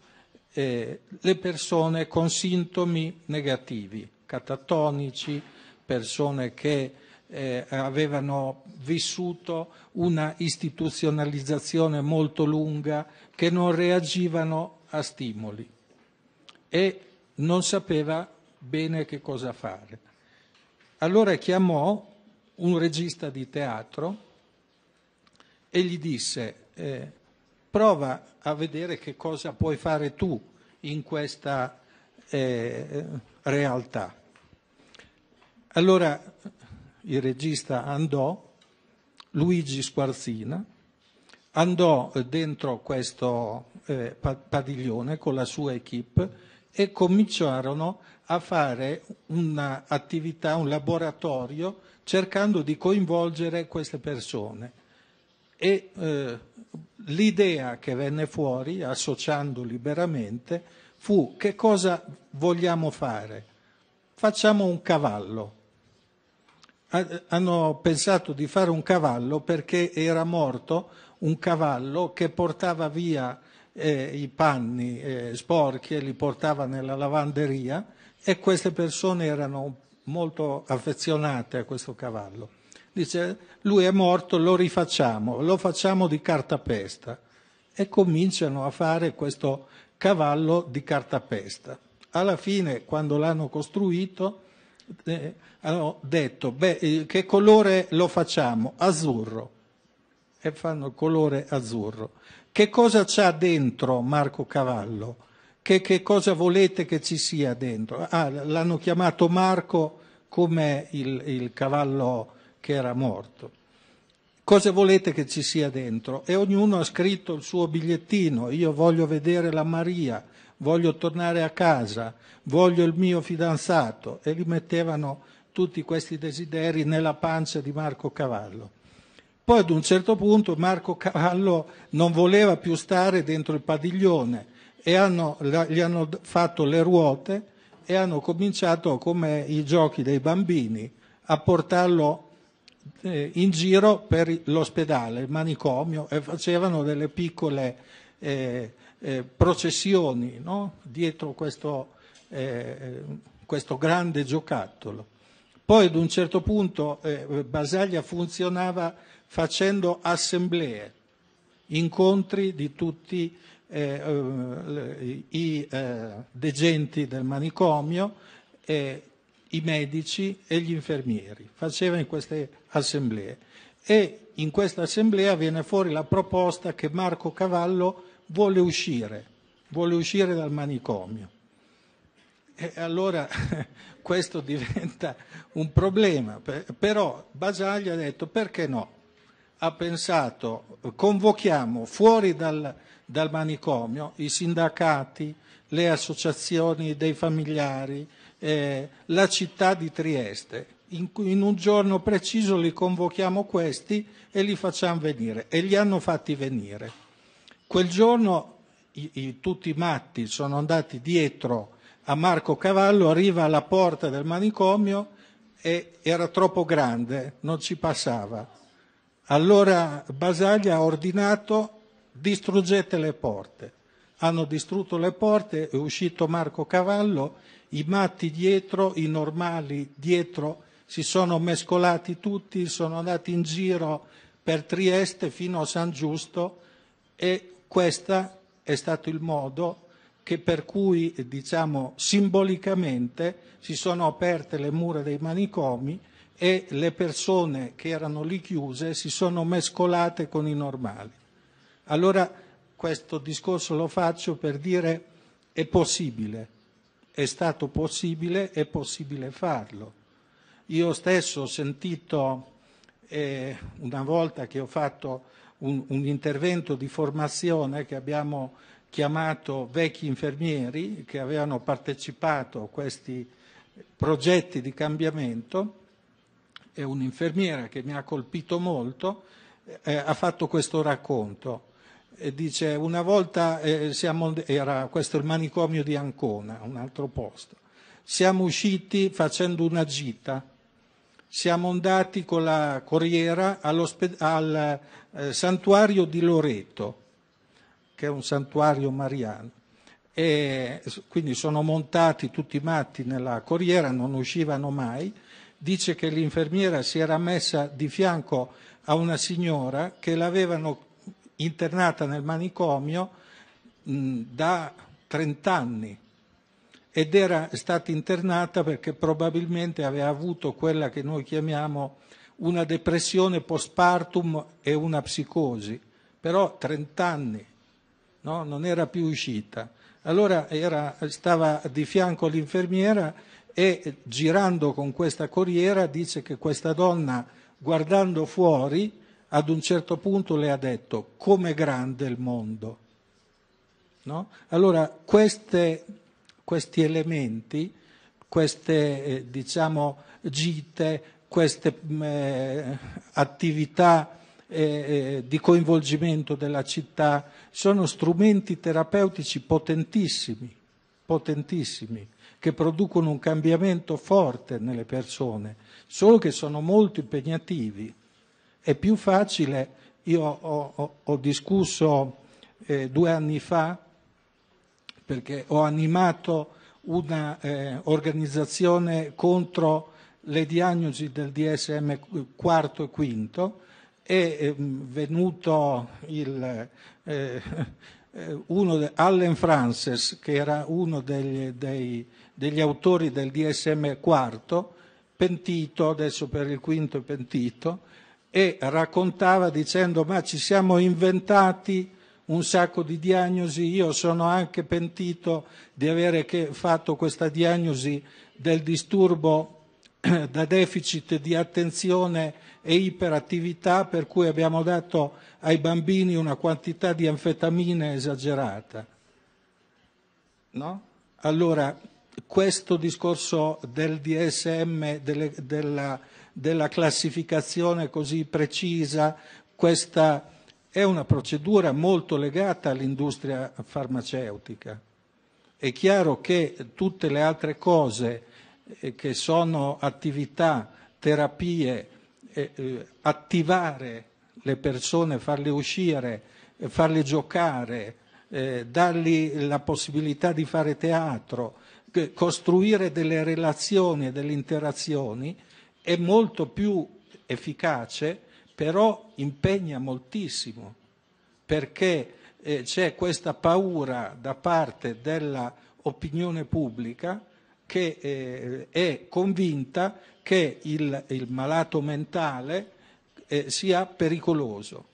eh, le persone con sintomi negativi, catatonici, persone che eh, avevano vissuto una istituzionalizzazione molto lunga, che non reagivano a stimoli e non sapeva bene che cosa fare. Allora chiamò un regista di teatro e gli disse eh, prova a vedere che cosa puoi fare tu in questa eh, realtà. Allora il regista andò, Luigi Squarzina, andò dentro questo eh, padiglione con la sua equip e cominciarono a fare un'attività, un laboratorio, cercando di coinvolgere queste persone. E eh, l'idea che venne fuori, associando liberamente, fu che cosa vogliamo fare? Facciamo un cavallo hanno pensato di fare un cavallo perché era morto un cavallo che portava via eh, i panni eh, sporchi e li portava nella lavanderia e queste persone erano molto affezionate a questo cavallo. Dice, lui è morto, lo rifacciamo, lo facciamo di cartapesta. E cominciano a fare questo cavallo di cartapesta. Alla fine, quando l'hanno costruito, hanno eh, detto beh, eh, che colore lo facciamo? Azzurro. E fanno il colore azzurro. Che cosa c'ha dentro Marco Cavallo? Che, che cosa volete che ci sia dentro? Ah, l'hanno chiamato Marco come il, il cavallo che era morto cosa volete che ci sia dentro? E ognuno ha scritto il suo bigliettino, io voglio vedere la Maria, voglio tornare a casa, voglio il mio fidanzato e li mettevano tutti questi desideri nella pancia di Marco Cavallo. Poi ad un certo punto Marco Cavallo non voleva più stare dentro il padiglione e hanno, gli hanno fatto le ruote e hanno cominciato come i giochi dei bambini a portarlo eh, in giro per l'ospedale, il manicomio e facevano delle piccole eh, eh, processioni no? dietro questo, eh, questo, grande giocattolo. Poi ad un certo punto eh, Basaglia funzionava facendo assemblee, incontri di tutti eh, eh, i degenti del manicomio, i medici e gli infermieri, faceva in queste assemblee e in questa assemblea viene fuori la proposta che Marco Cavallo vuole uscire, vuole uscire dal manicomio. E allora (laughs) questo diventa un problema. Però Basaglia ha detto perché no? Ha pensato convochiamo fuori dal, dal manicomio i sindacati, le associazioni dei familiari, eh, la città di Trieste. In, in, un giorno preciso li convochiamo questi e li facciamo venire e li hanno fatti venire. Quel giorno i, i, tutti i matti sono andati dietro a Marco Cavallo, arriva alla porta del manicomio e era troppo grande, non ci passava. Allora Basaglia ha ordinato distruggete le porte. Hanno distrutto le porte, è uscito Marco Cavallo, i matti dietro, i normali dietro, si sono mescolati tutti, sono andati in giro per Trieste fino a San Giusto e questo è stato il modo che, per cui, diciamo, simbolicamente si sono aperte le mura dei manicomi e le persone che erano lì chiuse si sono mescolate con i normali. Allora questo discorso lo faccio per dire è possibile, è stato possibile, è possibile farlo. Io stesso ho sentito eh, una volta che ho fatto un, un intervento di formazione che abbiamo chiamato vecchi infermieri che avevano partecipato a questi progetti di cambiamento e un'infermiera che mi ha colpito molto eh, ha fatto questo racconto. E dice, una volta, eh, siamo, era questo il manicomio di Ancona, un altro posto, siamo usciti facendo una gita, siamo andati con la corriera al, eh, santuario di Loreto, che è un santuario mariano. E quindi sono montati tutti i matti nella corriera, non uscivano mai. Dice che l'infermiera si era messa di fianco a una signora che l'avevano internata nel manicomio mh, da 30 anni ed era stata internata perché probabilmente aveva avuto quella che noi chiamiamo una depressione postpartum e una psicosi, però 30 anni, no? non era più uscita. Allora era, stava di fianco all'infermiera e girando con questa corriera dice che questa donna guardando fuori ad un certo punto le ha detto come grande il mondo. No? Allora queste, questi elementi, queste eh, diciamo, gite, queste mm, eh, attività eh, eh, di coinvolgimento della città sono strumenti terapeutici potentissimi, potentissimi, che producono un cambiamento forte nelle persone, solo che sono molto impegnativi. È più facile, io ho, ho, ho discusso eh, due anni fa, perché ho animato un'organizzazione eh, contro le diagnosi del DSM quarto e quinto, è ehm, venuto il, eh, eh uno, Allen Frances, che era uno degli, dei, degli autori del DSM quarto, pentito, adesso per il quinto è pentito, e raccontava dicendo ma ci siamo inventati un sacco di diagnosi, io sono anche pentito di avere fatto questa diagnosi del disturbo (clears throat) da deficit di attenzione e iperattività per cui abbiamo dato ai bambini una quantità di anfetamine esagerata. No? Allora, questo discorso del DSM, delle, della, della classificazione così precisa, questa è una procedura molto legata all'industria farmaceutica. È chiaro che tutte le altre cose che sono attività, terapie, eh, attivare le persone, farle uscire, eh, farle giocare, eh, dargli la possibilità di fare teatro, costruire delle relazioni e delle interazioni è molto più efficace, però impegna moltissimo, perché eh, c'è questa paura da parte dell'opinione pubblica che eh, è convinta che il, il malato mentale eh, sia pericoloso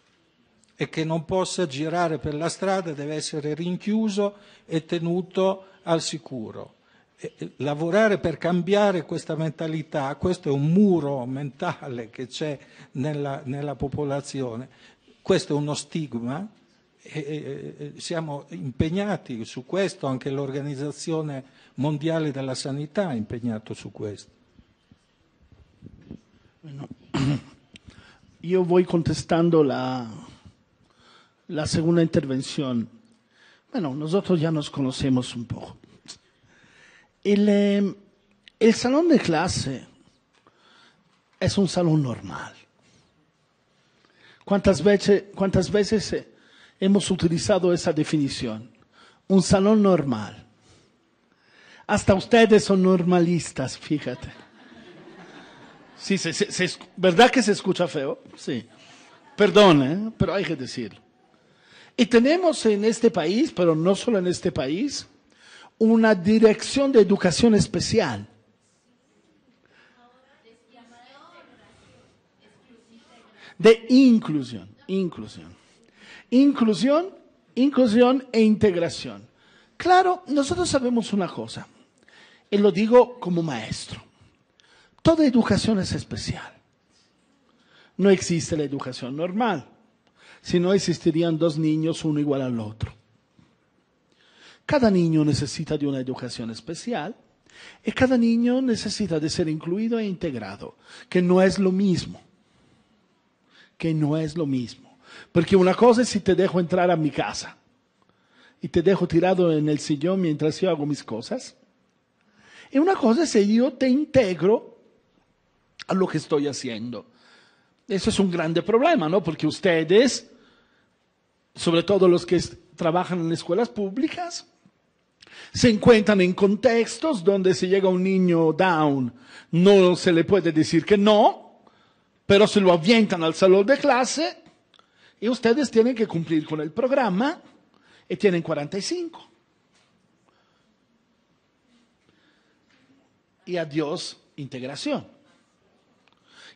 e che non possa girare per la strada, deve essere rinchiuso e tenuto al sicuro. E, lavorare per cambiare questa mentalità, questo è un muro mentale che c'è nella, nella popolazione, questo è uno stigma e, e, siamo impegnati su questo, anche l'organizzazione Mondiale de la Sanidad... impegnato su questo. Bueno, (clears throat) yo voy contestando la, la segunda intervención. Bueno, nosotros ya nos conocemos un poco. El, em, el salón de clase es un salón normal. ¿Cuántas veces, cuántas veces eh, hemos utilizado esa definición? Un salón normal hasta ustedes son normalistas, fíjate. Sí, ¿verdad que se escucha feo? Sí. Perdón, ¿eh? pero hay que decirlo. Y tenemos en este país, pero no solo en este país, una dirección de educación especial. De inclusión, inclusión. Inclusión, inclusión e integración. Claro, nosotros sabemos una cosa y lo digo como maestro, toda educación es especial. No existe la educación normal, si no existirían dos niños, uno igual al otro. Cada niño necesita de una educación especial y cada niño necesita de ser incluido e integrado, que no es lo mismo, que no es lo mismo. Porque una cosa es si te dejo entrar a mi casa y te dejo tirado en el sillón mientras yo hago mis cosas. Y una cosa es si yo te integro a lo que estoy haciendo. Eso es un grande problema, ¿no? Porque ustedes, sobre todo los que trabajan en escuelas públicas, se encuentran en contextos donde si llega un niño down, no se le puede decir que no, pero se lo avientan al salón de clase y ustedes tienen que cumplir con el programa y tienen 45. y adiós integración.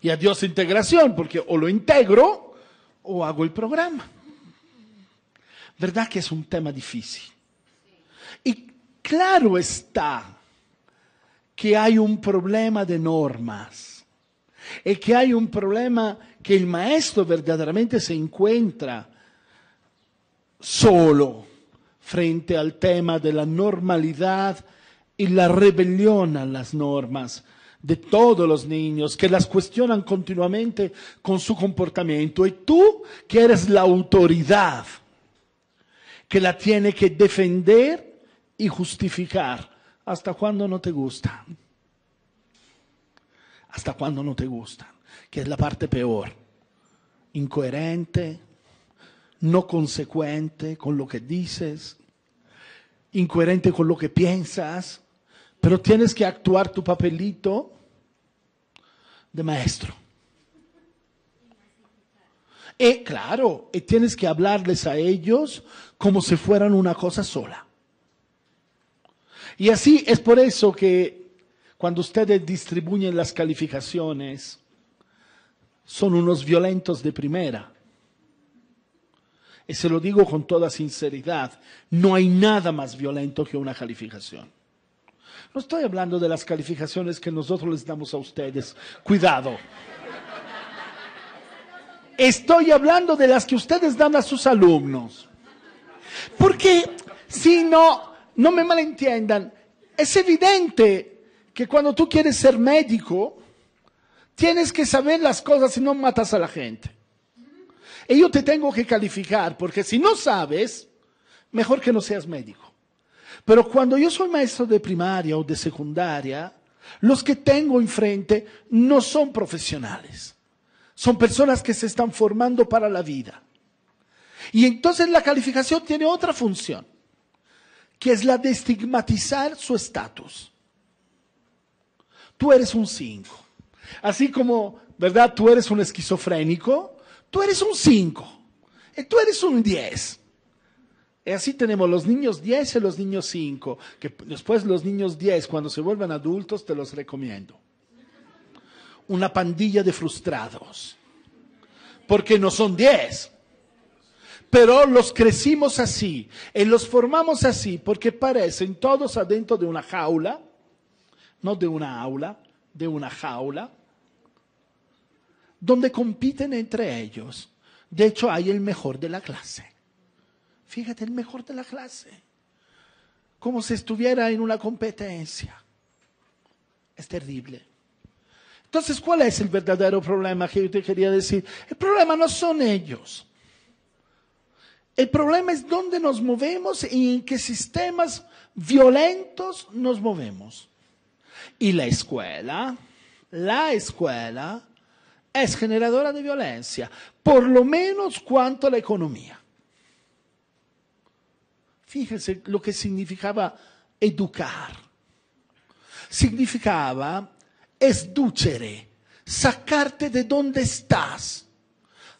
Y adiós integración, porque o lo integro o hago el programa. ¿Verdad que es un tema difícil? Y claro está que hay un problema de normas y que hay un problema que el maestro verdaderamente se encuentra solo frente al tema de la normalidad y la rebelión a las normas de todos los niños que las cuestionan continuamente con su comportamiento. Y tú, que eres la autoridad, que la tiene que defender y justificar hasta cuando no te gusta. Hasta cuando no te gusta, que es la parte peor. Incoherente, no consecuente con lo que dices, incoherente con lo que piensas pero tienes que actuar tu papelito de maestro. Y eh, claro, eh, tienes que hablarles a ellos como si fueran una cosa sola. Y así es por eso que cuando ustedes distribuyen las calificaciones, son unos violentos de primera. Y se lo digo con toda sinceridad, no hay nada más violento que una calificación. No estoy hablando de las calificaciones que nosotros les damos a ustedes. Cuidado. Estoy hablando de las que ustedes dan a sus alumnos. Porque si no, no me malentiendan, es evidente que cuando tú quieres ser médico, tienes que saber las cosas y no matas a la gente. Y yo te tengo que calificar, porque si no sabes, mejor que no seas médico. Pero cuando yo soy maestro de primaria o de secundaria, los que tengo enfrente no son profesionales. Son personas que se están formando para la vida. Y entonces la calificación tiene otra función, que es la de estigmatizar su estatus. Tú eres un 5. Así como, ¿verdad? Tú eres un esquizofrénico, tú eres un 5. Tú eres un 10. Eh, así tenemos los niños 10 y los niños 5, que después los niños 10, cuando se vuelvan adultos, te los recomiendo. Una pandilla de frustrados, porque no son 10. Pero los crecimos así y eh, los formamos así, porque parecen todos adentro de una jaula, no de una aula, de una jaula, donde compiten entre ellos. De hecho, hay el mejor de la clase Fíjate, el mejor de la clase. Como si estuviera en una competencia. Es terrible. Entonces, ¿cuál es el verdadero problema que yo te quería decir? El problema no son ellos. El problema es dónde nos movemos y en qué sistemas violentos nos movemos. Y la escuela, la escuela es generadora de violencia, por lo menos cuanto la economía. Fíjense lo que significaba educar. Significaba esducere, sacarte de donde estás.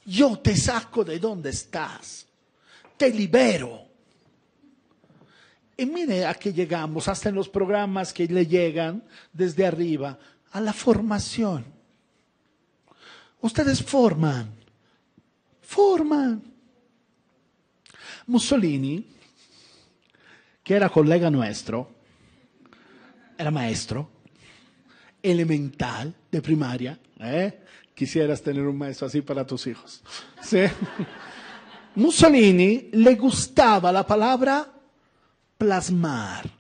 Yo te saco de donde estás. Te libero. Y mire a qué llegamos, hasta en los programas que le llegan desde arriba, a la formación. Ustedes forman, forman. Mussolini que era colega nuestro, era maestro, elemental de primaria. ¿eh? Quisieras tener un maestro así para tus hijos. (laughs) Mussolini le gustaba la palabra plasmar.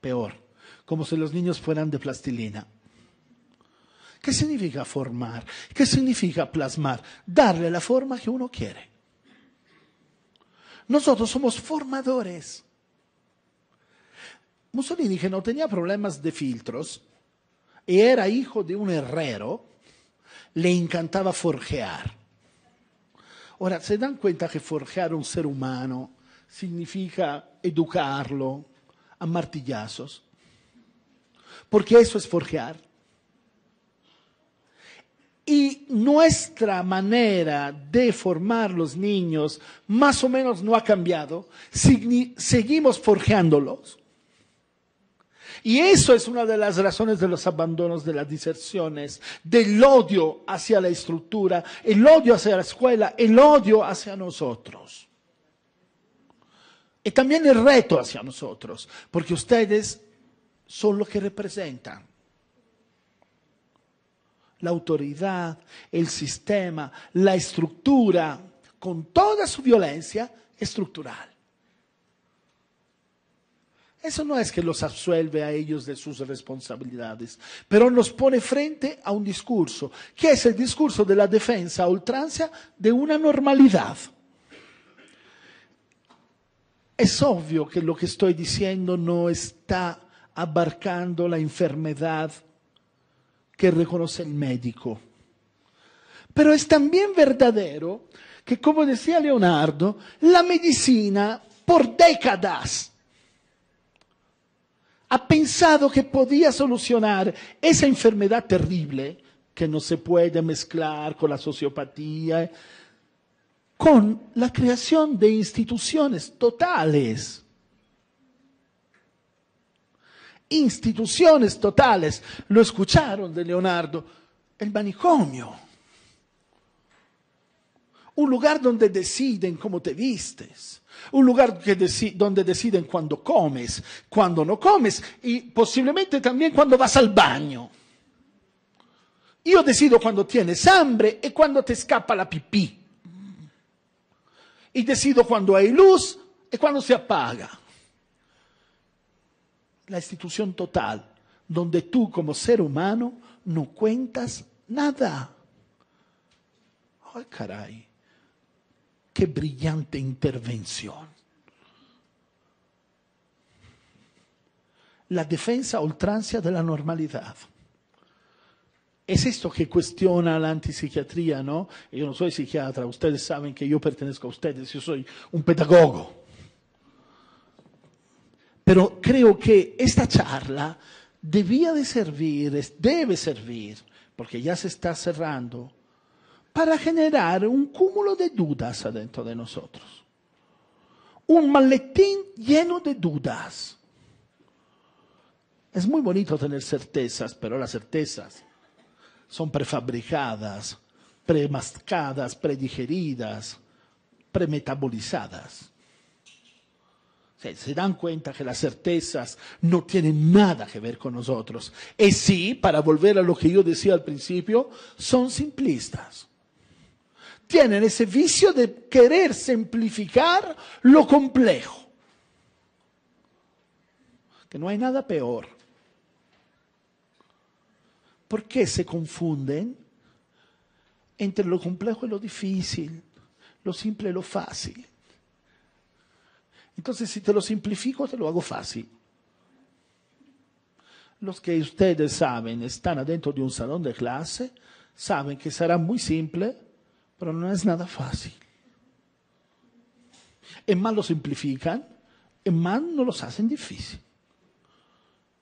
Peor, como si los niños fueran de plastilina. ¿Qué significa formar? ¿Qué significa plasmar? Darle la forma que uno quiere. Nosotros somos formadores. Mussolini, que no tenía problemas de filtros y era hijo de un herrero, le encantaba forjear. Ahora, ¿se dan cuenta que forjear un ser humano significa educarlo a martillazos? Porque eso es forjear y nuestra manera de formar los niños más o menos no ha cambiado, seguimos forjándolos. Y eso es una de las razones de los abandonos, de las diserciones, del odio hacia la estructura, el odio hacia la escuela, el odio hacia nosotros. Y también el reto hacia nosotros, porque ustedes son lo que representan la autoridad, el sistema, la estructura, con toda su violencia estructural. Eso no es que los absuelve a ellos de sus responsabilidades, pero nos pone frente a un discurso, que es el discurso de la defensa a ultrancia de una normalidad. Es obvio que lo que estoy diciendo no está abarcando la enfermedad que reconoce el médico. Pero es también verdadero que, como decía Leonardo, la medicina por décadas ha pensado que podía solucionar esa enfermedad terrible que no se puede mezclar con la sociopatía, con la creación de instituciones totales instituciones totales. Lo escucharon de Leonardo, el manicomio. Un lugar donde deciden cómo te vistes. Un lugar donde deciden cuando comes, cuando no comes y posiblemente también cuando vas al baño. Yo decido cuando tienes hambre y cuando te escapa la pipí. Y decido cuando hay luz y cuando se apaga la institución total, donde tú como ser humano no cuentas nada. ¡Ay, caray! ¡Qué brillante intervención! La defensa a ultrancia de la normalidad. Es esto que cuestiona la antipsiquiatría, ¿no? Yo no soy psiquiatra, ustedes saben que yo pertenezco a ustedes, yo soy un pedagogo. Pero creo que esta charla debía de servir, debe servir, porque ya se está cerrando, para generar un cúmulo de dudas adentro de nosotros. Un maletín lleno de dudas. Es muy bonito tener certezas, pero las certezas son prefabricadas, premascadas, predigeridas, premetabolizadas. Se, dan cuenta que las certezas no tienen nada que ver con nosotros. Y sí, para volver a lo que yo decía al principio, son simplistas tienen ese vicio de querer simplificar lo complejo. Que no hay nada peor. ¿Por qué se confunden entre lo complejo y lo difícil, lo simple y lo fácil? Entonces, si te lo simplifico, te lo hago fácil. Los que ustedes saben están adentro de un salón de clase, saben que será muy simple, pero no es nada fácil. En más lo simplifican, en más no los hacen difícil.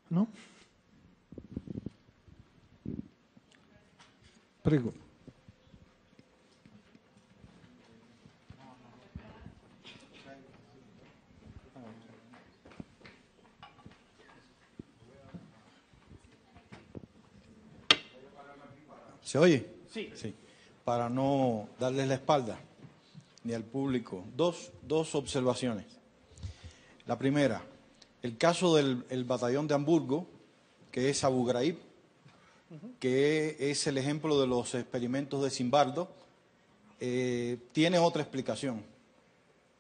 ¿No? Prego. ¿Se oye? Sí. sí. Para no darles la espalda ni al público. Dos, observaciones. La primera, el caso del batallón de Hamburgo, que es Abu Ghraib, que es el ejemplo de los experimentos de Zimbardo, eh, tiene otra explicación.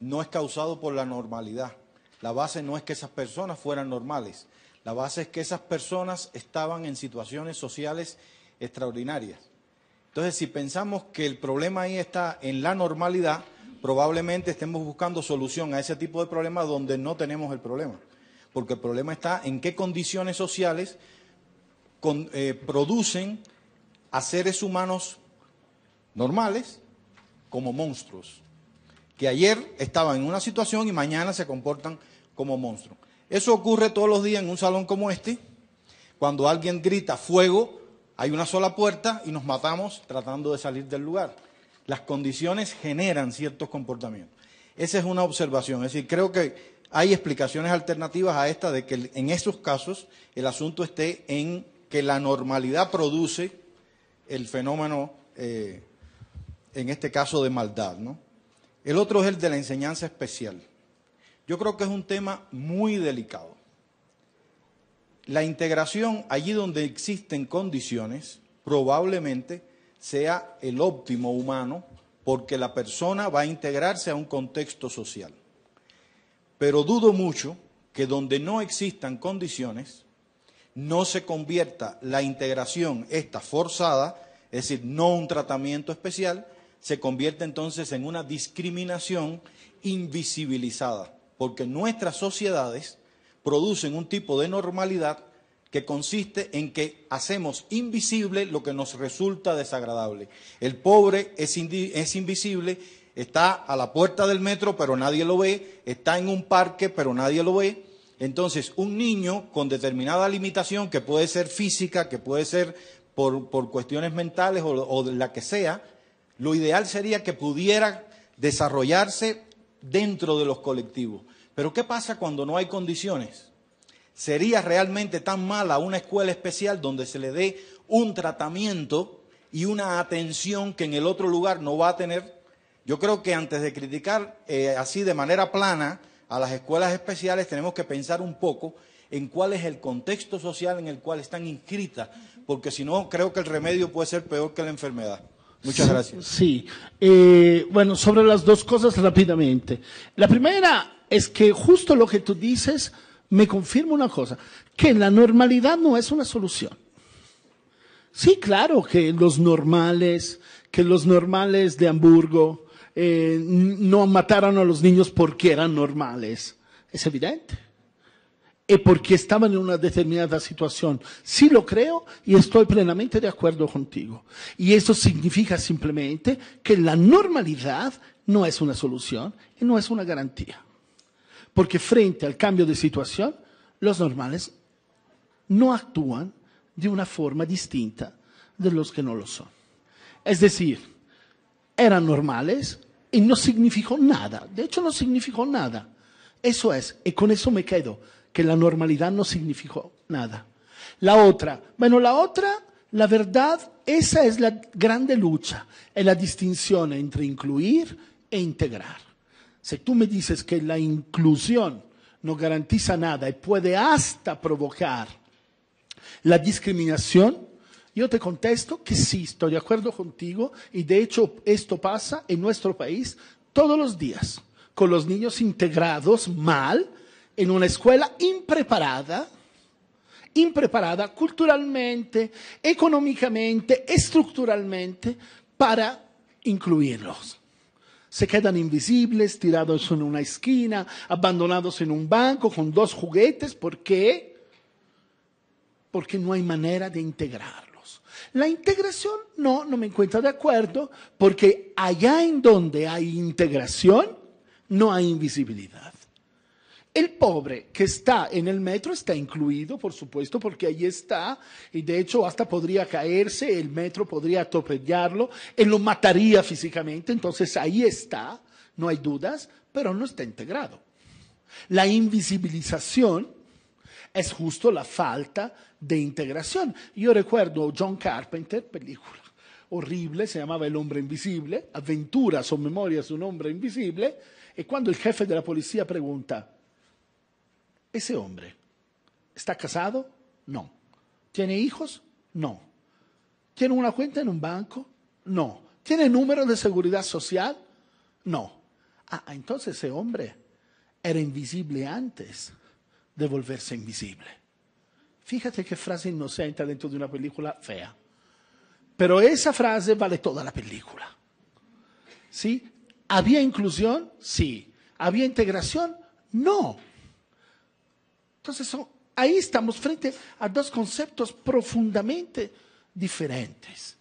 No es causado por la normalidad. La base no es que esas personas fueran normales. La base es que esas personas estaban en situaciones sociales extraordinarias. Entonces, si pensamos que el problema ahí está en la normalidad, probablemente estemos buscando solución a ese tipo de problemas donde no tenemos el problema. Porque el problema está en qué condiciones sociales eh, producen a seres humanos normales como monstruos, que ayer estaban en una situación y mañana se comportan como monstruos. Eso ocurre todos los días en un salón como este, cuando alguien grita fuego hay una sola puerta y nos matamos tratando de salir del lugar. Las condiciones generan ciertos comportamientos. Esa es una observación. Es decir, creo que hay explicaciones alternativas a esta de que en esos casos el asunto esté en que la normalidad produce el fenómeno, eh, en este caso, de maldad. ¿no? El otro es el de la enseñanza especial. Yo creo que es un tema muy delicado. La integración allí donde existen condiciones probablemente sea el óptimo humano porque la persona va a integrarse a un contexto social. Pero dudo mucho que donde no existan condiciones no se convierta la integración esta forzada, es decir, no un tratamiento especial, se convierte entonces en una discriminación invisibilizada, porque nuestras sociedades producen un tipo de normalidad que consiste en que hacemos invisible lo que nos resulta desagradable. El pobre es, invisible, está a la puerta del metro pero nadie lo ve, está en un parque pero nadie lo ve. Entonces, un niño con determinada limitación, que puede ser física, que puede ser por, cuestiones mentales o, o la que sea, lo ideal sería que pudiera desarrollarse dentro de los colectivos. Pero ¿qué pasa cuando no hay condiciones? ¿Sería realmente tan mala una escuela especial donde se le dé un tratamiento y una atención que en el otro lugar no va a tener? Yo creo que antes de criticar eh, así de manera plana a las escuelas especiales tenemos que pensar un poco en cuál es el contexto social en el cual están inscritas, porque si no creo que el remedio puede ser peor que la enfermedad. Muchas gracias. Sí, eh, bueno, sobre las dos cosas rápidamente. La primera es que justo lo que tú dices me confirma una cosa, que la normalidad no es una solución. Sí, claro que los normales, que los normales de Hamburgo eh, no mataron a los niños porque eran normales. Es evidente. Y porque estaban en una determinada situación. Sí lo creo y estoy plenamente de acuerdo contigo. Y eso significa simplemente que la normalidad no es una solución y no es una garantía. Porque frente al cambio de situación, los normales no actúan de una forma distinta de los que no lo son. Es decir, eran normales y no significó nada. De hecho, no significó nada. Eso es, y con eso me quedo, que la normalidad no significó nada. La otra, bueno, la otra, la verdad, esa es la grande lucha, es la distinción entre incluir e integrar. Si tú me dices que la inclusión no garantiza nada y puede hasta provocar la discriminación, yo te contesto que sí, estoy de acuerdo contigo y de hecho esto pasa en nuestro país todos los días, con los niños integrados mal en una escuela impreparada, impreparada culturalmente, económicamente, estructuralmente, para incluirlos se quedan invisibles, tirados en una esquina, abandonados en un banco con dos juguetes. ¿Por qué? Porque no hay manera de integrarlos. La integración no, no me encuentro de acuerdo, porque allá en donde hay integración, no hay invisibilidad. El pobre que está en el metro está incluido, por supuesto, porque ahí está, y de hecho hasta podría caerse, el metro podría atropellarlo, él lo mataría físicamente, entonces ahí está, no hay dudas, pero no está integrado. La invisibilización es justo la falta de integración. Yo recuerdo John Carpenter, película horrible, se llamaba El hombre invisible, aventuras o memorias de un hombre invisible, y cuando el jefe de la policía pregunta, ese hombre? ¿Está casado? No. ¿Tiene hijos? No. ¿Tiene una cuenta en un banco? No. ¿Tiene número de seguridad social? No. Ah, ah, entonces ese hombre era invisible antes de volverse invisible. Fíjate qué frase inocente dentro de una película fea. Pero esa frase vale toda la película. ¿Sí? ¿Había inclusión? Sí. ¿Había integración? No. Entonces, son, ahí estamos frente a dos conceptos profundamente differentes.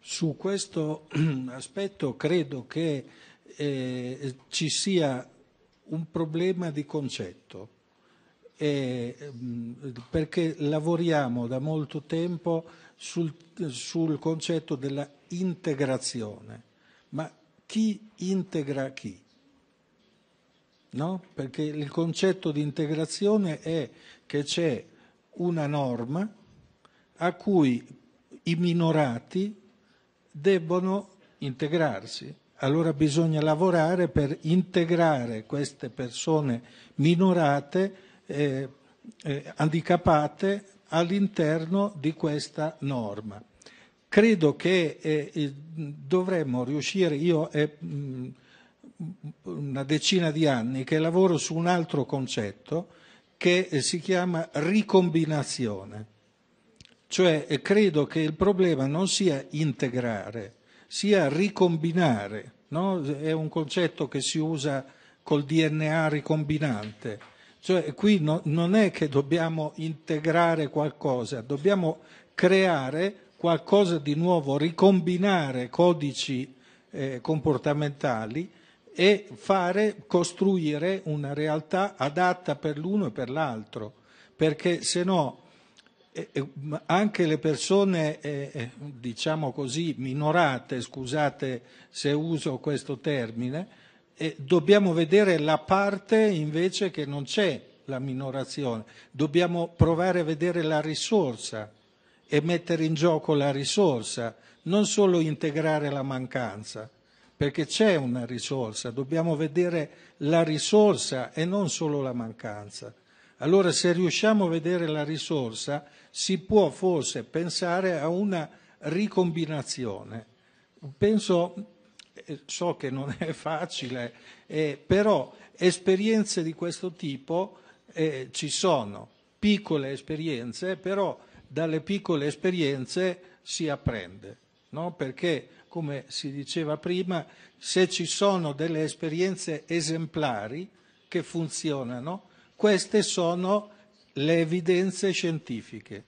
Su questo (clears throat) aspetto credo che eh, ci sia un problema di concetto, eh, perché lavoriamo da molto tempo sul, sul concetto della integrazione, ma chi integra chi? no? perché il concetto di integrazione è che c'è una norma a cui i minorati debbono integrarsi. Allora bisogna lavorare per integrare queste persone minorate, eh, eh, handicappate, all'interno di questa norma. Credo che eh, eh dovremmo riuscire, io eh, mh, una decina di anni che lavoro su un altro concetto che eh, si chiama ricombinazione. Cioè eh, credo che il problema non sia integrare, sia ricombinare. No? È un concetto che si usa col DNA ricombinante. Cioè qui no, non è che dobbiamo integrare qualcosa, dobbiamo creare qualcosa di nuovo, ricombinare codici eh, comportamentali e fare, costruire una realtà adatta per l'uno e per l'altro, perché se no eh, eh, anche le persone, eh, eh, diciamo così, minorate, scusate se uso questo termine, eh, dobbiamo vedere la parte invece che non c'è la minorazione, dobbiamo provare a vedere la risorsa e mettere in gioco la risorsa, non solo integrare la mancanza perché c'è una risorsa, dobbiamo vedere la risorsa e non solo la mancanza. Allora se riusciamo a vedere la risorsa si può forse pensare a una ricombinazione. Penso, eh, so che non è (laughs) facile, eh, però esperienze di questo tipo eh, ci sono, piccole esperienze, però dalle piccole esperienze si apprende, no? perché come si diceva prima, se ci sono delle esperienze esemplari che funzionano, queste sono le evidenze scientifiche.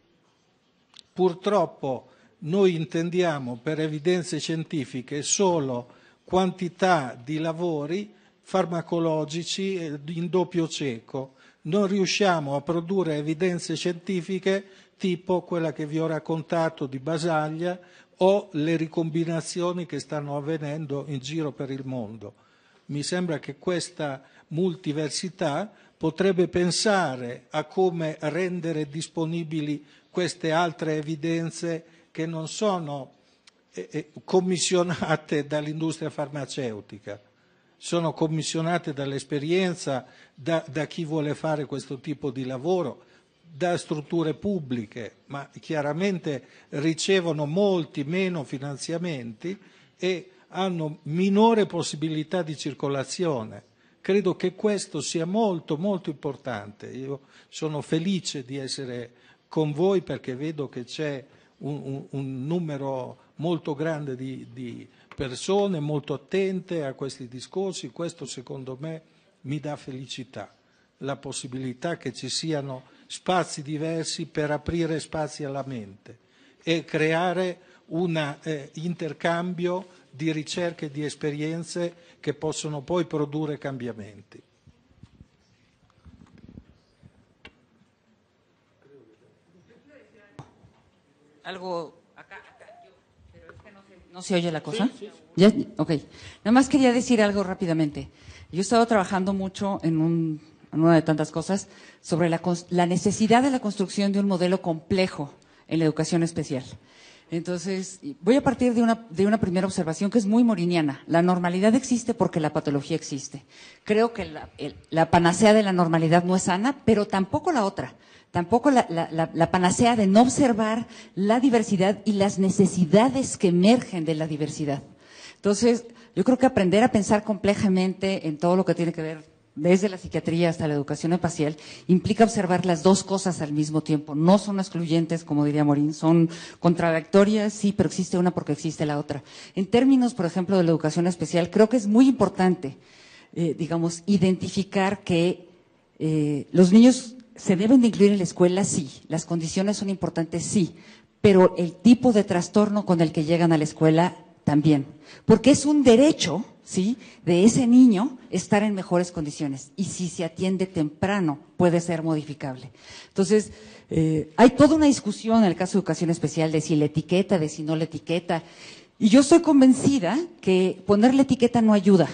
Purtroppo noi intendiamo per evidenze scientifiche solo quantità di lavori farmacologici in doppio cieco. Non riusciamo a produrre evidenze scientifiche tipo quella che vi ho raccontato di Basaglia o le ricombinazioni che stanno avvenendo in giro per il mondo. Mi sembra che questa multiversità potrebbe pensare a come rendere disponibili queste altre evidenze che non sono eh, eh, commissionate dall'industria farmaceutica, sono commissionate dall'esperienza, da, da chi vuole fare questo tipo di lavoro da strutture pubbliche, ma chiaramente ricevono molti meno finanziamenti e hanno minore possibilità di circolazione. Credo che questo sia molto molto importante. Io sono felice di essere con voi perché vedo che c'è un, un, numero molto grande di, di persone molto attente a questi discorsi. Questo secondo me mi dà felicità, la possibilità che ci siano spazi diversi per aprire spazi alla mente e creare un eh, intercambio di ricerche e di esperienze che possono poi produrre cambiamenti. Algo ¿No se oye la cosa? Sí, sí. ¿Ya? Ok. Nada más quería decir algo rápidamente. Yo he estado trabajando mucho en un una de tantas cosas, sobre la, la necesidad de la construcción de un modelo complejo en la educación especial. Entonces, voy a partir de una, de una, primera observación que es muy moriniana. La normalidad existe porque la patología existe. Creo que la, panacea de la normalidad no es sana, pero tampoco la otra. Tampoco la, la, panacea de no observar la diversidad y las necesidades que emergen de la diversidad. Entonces, yo creo que aprender a pensar complejamente en todo lo que tiene que ver desde la psiquiatría hasta la educación espacial, implica observar las dos cosas al mismo tiempo. No son excluyentes, como diría Morín, son contradictorias, sí, pero existe una porque existe la otra. En términos, por ejemplo, de la educación especial, creo que es muy importante, eh, digamos, identificar que eh, los niños se deben de incluir en la escuela, sí, las condiciones son importantes, sí, pero el tipo de trastorno con el que llegan a la escuela también, porque es un derecho ¿sí? De ese niño estar en mejores condiciones. Y si se atiende temprano, puede ser modificable. Entonces, eh, hay toda una discusión en el caso de educación especial de si la etiqueta, de si no la etiqueta. Y yo estoy convencida que poner la etiqueta no ayuda,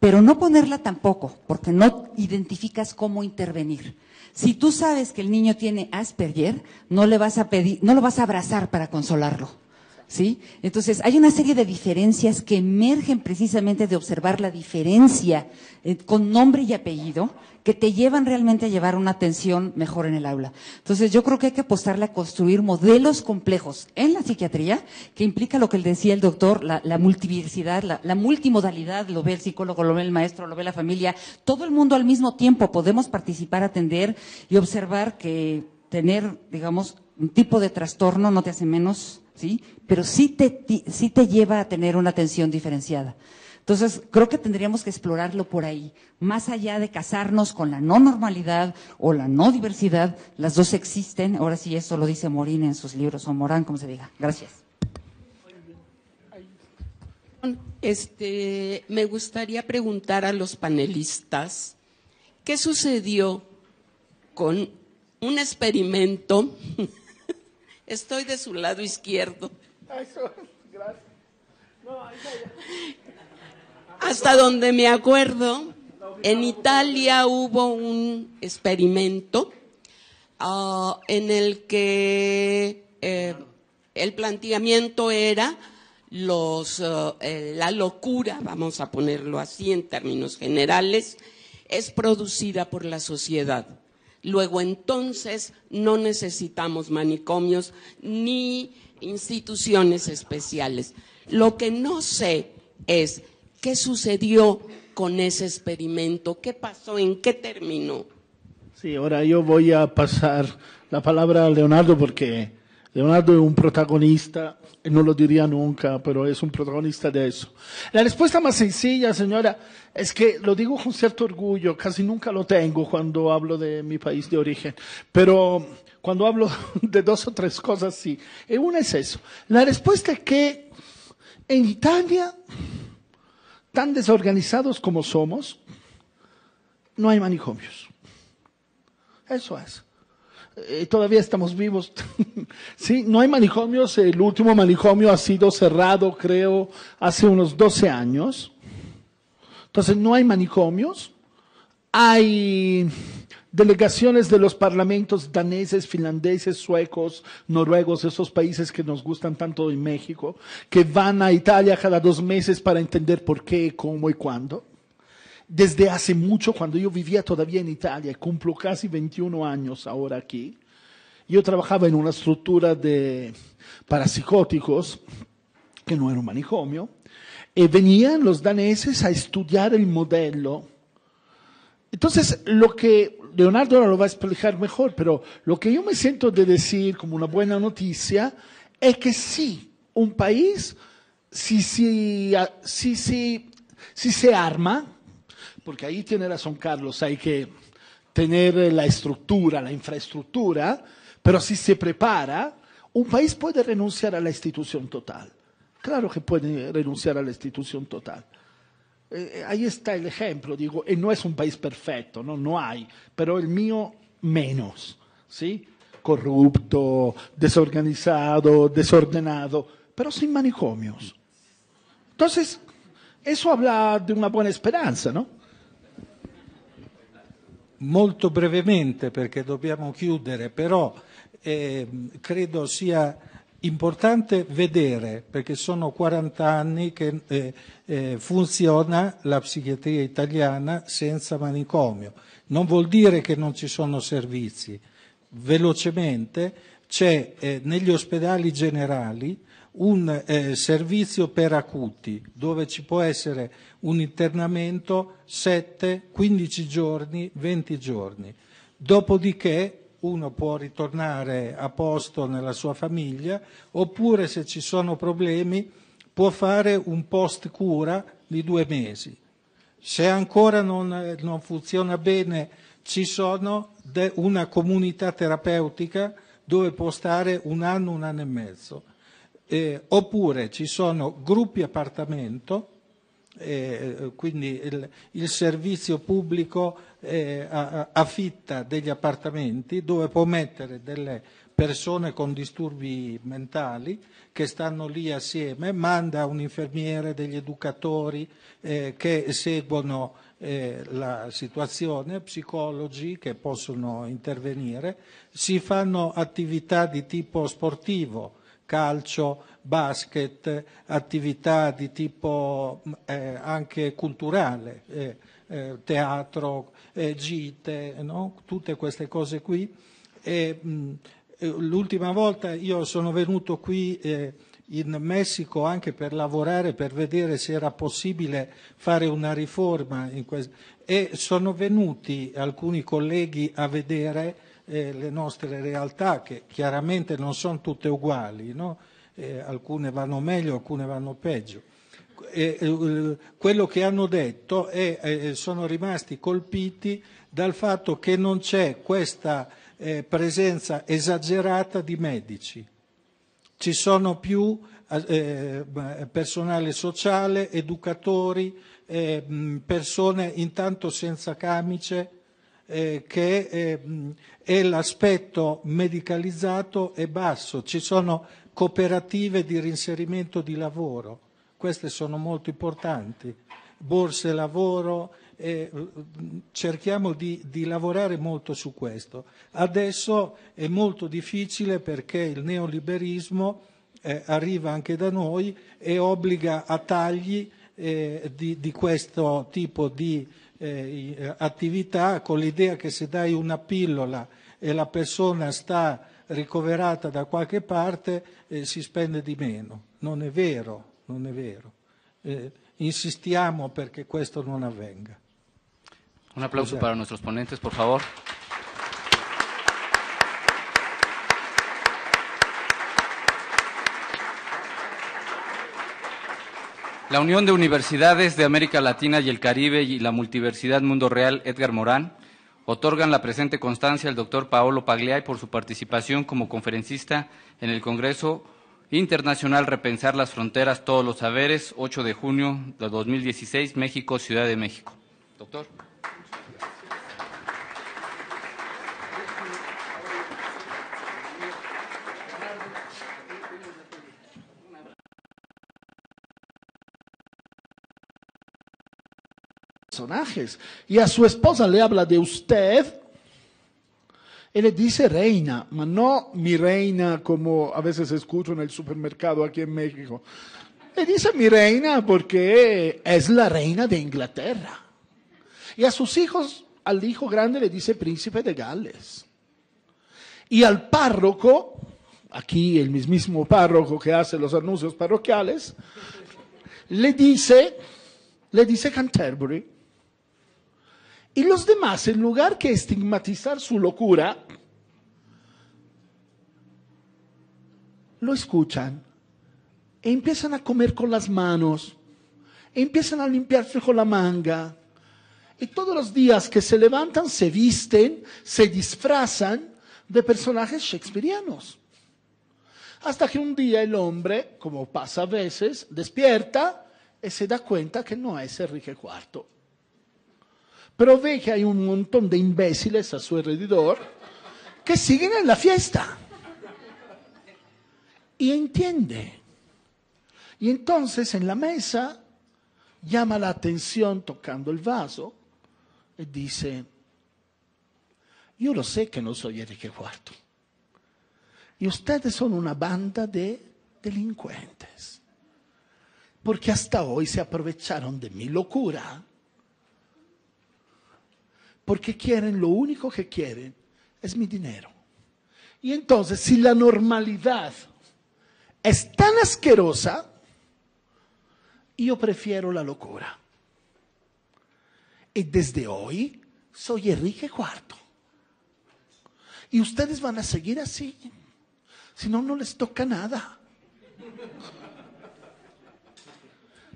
pero no ponerla tampoco, porque no identificas cómo intervenir. Si tú sabes que el niño tiene Asperger, no le vas a pedir, no lo vas a abrazar para consolarlo ¿sí? Entonces, hay una serie de diferencias que emergen precisamente de observar la diferencia eh, con nombre y apellido que te llevan realmente a llevar una atención mejor en el aula. Entonces, yo creo que hay que apostarle a construir modelos complejos en la psiquiatría, que implica lo que decía el doctor, la, multiversidad, la, multimodalidad, lo ve el psicólogo, lo ve el maestro, lo ve la familia, todo el mundo al mismo tiempo podemos participar, atender y observar que tener, digamos, un tipo de trastorno no te hace menos ¿sí? Pero sí te, sí te lleva a tener una atención diferenciada. Entonces, creo que tendríamos que explorarlo por ahí, más allá de casarnos con la no normalidad o la no diversidad, las dos existen, ahora sí eso lo dice Morín en sus libros, o Morán, como se diga. Gracias. Este, me gustaría preguntar a los panelistas, ¿qué sucedió con un experimento (laughs) Estoy de su lado izquierdo. Hasta donde me acuerdo, en Italia hubo un experimento ah, en el que eh, el planteamiento era los, eh, la locura, vamos a ponerlo así en términos generales, es producida por la sociedad luego entonces no necesitamos manicomios ni instituciones especiales. Lo que no sé es qué sucedió con ese experimento, qué pasó, en qué terminó. Sí, ahora yo voy a pasar la palabra a Leonardo porque Leonardo es un protagonista, no lo diría nunca, pero es un protagonista de eso. La respuesta más sencilla, señora, es que lo digo con cierto orgullo, casi nunca lo tengo cuando hablo de mi país de origen, pero cuando hablo (laughs) de dos o tres cosas, sí. Eh, una es eso. La respuesta es que en Italia, tan desorganizados como somos, no hay manicomios. Eso es. Eh, todavía estamos vivos. (laughs) sí, no hay manicomios. El último manicomio ha sido cerrado, creo, hace unos 12 años. Entonces, no hay manicomios. Hay delegaciones de los parlamentos daneses, finlandeses, suecos, noruegos, esos países que nos gustan tanto en México, que van a Italia cada dos meses para entender por qué, cómo y cuándo desde hace mucho, cuando yo vivía todavía en Italia, cumplo casi 21 años ahora aquí, yo trabajaba en una estructura de parapsicóticos, que no era un manicomio, y eh, venían los daneses a estudiar el modelo. Entonces, lo que Leonardo ahora lo va a explicar mejor, pero lo que yo me siento de decir como una buena noticia es que sí, un país, si, si, si, si se arma, porque ahí tiene razón Carlos, hay que tener eh, la estructura, la infraestructura, pero si se prepara, un país puede renunciar a la institución total. Claro que puede renunciar a la institución total. Eh, eh, ahí está el ejemplo, digo, y no es un país perfecto, no, no hay, pero el mío menos, ¿sí? Corrupto, desorganizado, desordenado, pero sin manicomios. Entonces, eso habla de una buena esperanza, ¿no? molto brevemente perché dobbiamo chiudere, però eh, credo sia importante vedere, perché sono 40 anni che eh, eh, funziona la psichiatria italiana senza manicomio. Non vuol dire che non ci sono servizi. Velocemente c'è eh, negli ospedali generali un eh, servizio per acuti dove ci può essere un internamento 7, 15 giorni, 20 giorni. Dopodiché uno può ritornare a posto nella sua famiglia oppure se ci sono problemi può fare un post cura di due mesi. Se ancora non, eh, non funziona bene ci sono una comunità terapeutica dove può stare un anno, un anno e mezzo eh, oppure ci sono gruppi appartamento, eh, quindi il, il, servizio pubblico eh, affitta degli appartamenti dove può mettere delle persone con disturbi mentali che stanno lì assieme, manda un infermiere, degli educatori eh, che seguono eh, la situazione, psicologi che possono intervenire, si fanno attività di tipo sportivo, calcio, basket, attività di tipo eh, anche culturale, eh, eh, teatro, eh, gite, no? tutte queste cose qui. Eh, l'ultima volta io sono venuto qui eh, in Messico anche per lavorare, per vedere se era possibile fare una riforma e sono venuti alcuni colleghi a vedere eh, le nostre realtà, che chiaramente non sono tutte uguali, no? eh, alcune vanno meglio, alcune vanno peggio. E, eh, quello che hanno detto è, eh, eh, sono rimasti colpiti dal fatto che non c'è questa presenza esagerata di medici. Ci sono più eh, personale sociale, educatori, eh, persone intanto senza camice, eh, che eh, è l'aspetto medicalizzato e basso. Ci sono cooperative di rinserimento di lavoro, queste sono molto importanti, borse lavoro, eh, cerchiamo di, di, lavorare molto su questo. Adesso è molto difficile perché il neoliberismo eh, arriva anche da noi e obbliga a tagli eh, di, di questo tipo di eh, eh, attività con l'idea che se dai una pillola e la persona sta ricoverata da qualche parte eh, si spende di meno. Non è vero, non è vero. Eh, insistiamo perché questo non avvenga. Un applauso Scusate. Esatto. para nuestros ponentes, por favor. La Unión de Universidades de América Latina y el Caribe y la Multiversidad Mundo Real Edgar Morán otorgan la presente constancia al doctor Paolo Pagliai por su participación como conferencista en el Congreso Internacional Repensar las Fronteras, Todos los Saberes, 8 de junio de 2016, México, Ciudad de México. Doctor. personajes. Y a su esposa le habla de usted. y le dice reina, pero no mi reina como a veces escucho en el supermercado aquí en México. Le dice mi reina porque es la reina de Inglaterra. Y a sus hijos, al hijo grande le dice príncipe de Gales. Y al párroco, aquí el mismísimo párroco que hace los anuncios parroquiales, le dice, le dice Canterbury. Y los demás, en lugar que estigmatizar su locura, lo escuchan e empiezan a comer con las manos, empiezan a limpiarse con la manga. Y todos los días que se levantan, se visten, se disfrazan de personajes shakespearianos. Hasta que un día el hombre, como pasa a veces, despierta y se da cuenta que no es Enrique IV. Pero ve que hay un montón de imbéciles a su alrededor que siguen en la fiesta. Y entiende. Y entonces en la mesa llama la atención tocando el vaso y dice, yo lo sé que no soy Enrique IV. Y ustedes son una banda de delincuentes. Porque hasta hoy se aprovecharon de mi locura porque quieren, lo único que quieren es mi dinero. Y entonces, si la normalidad es tan asquerosa, yo prefiero la locura. Y desde hoy soy Enrique IV. Y ustedes van a seguir así. Si no, no les toca nada.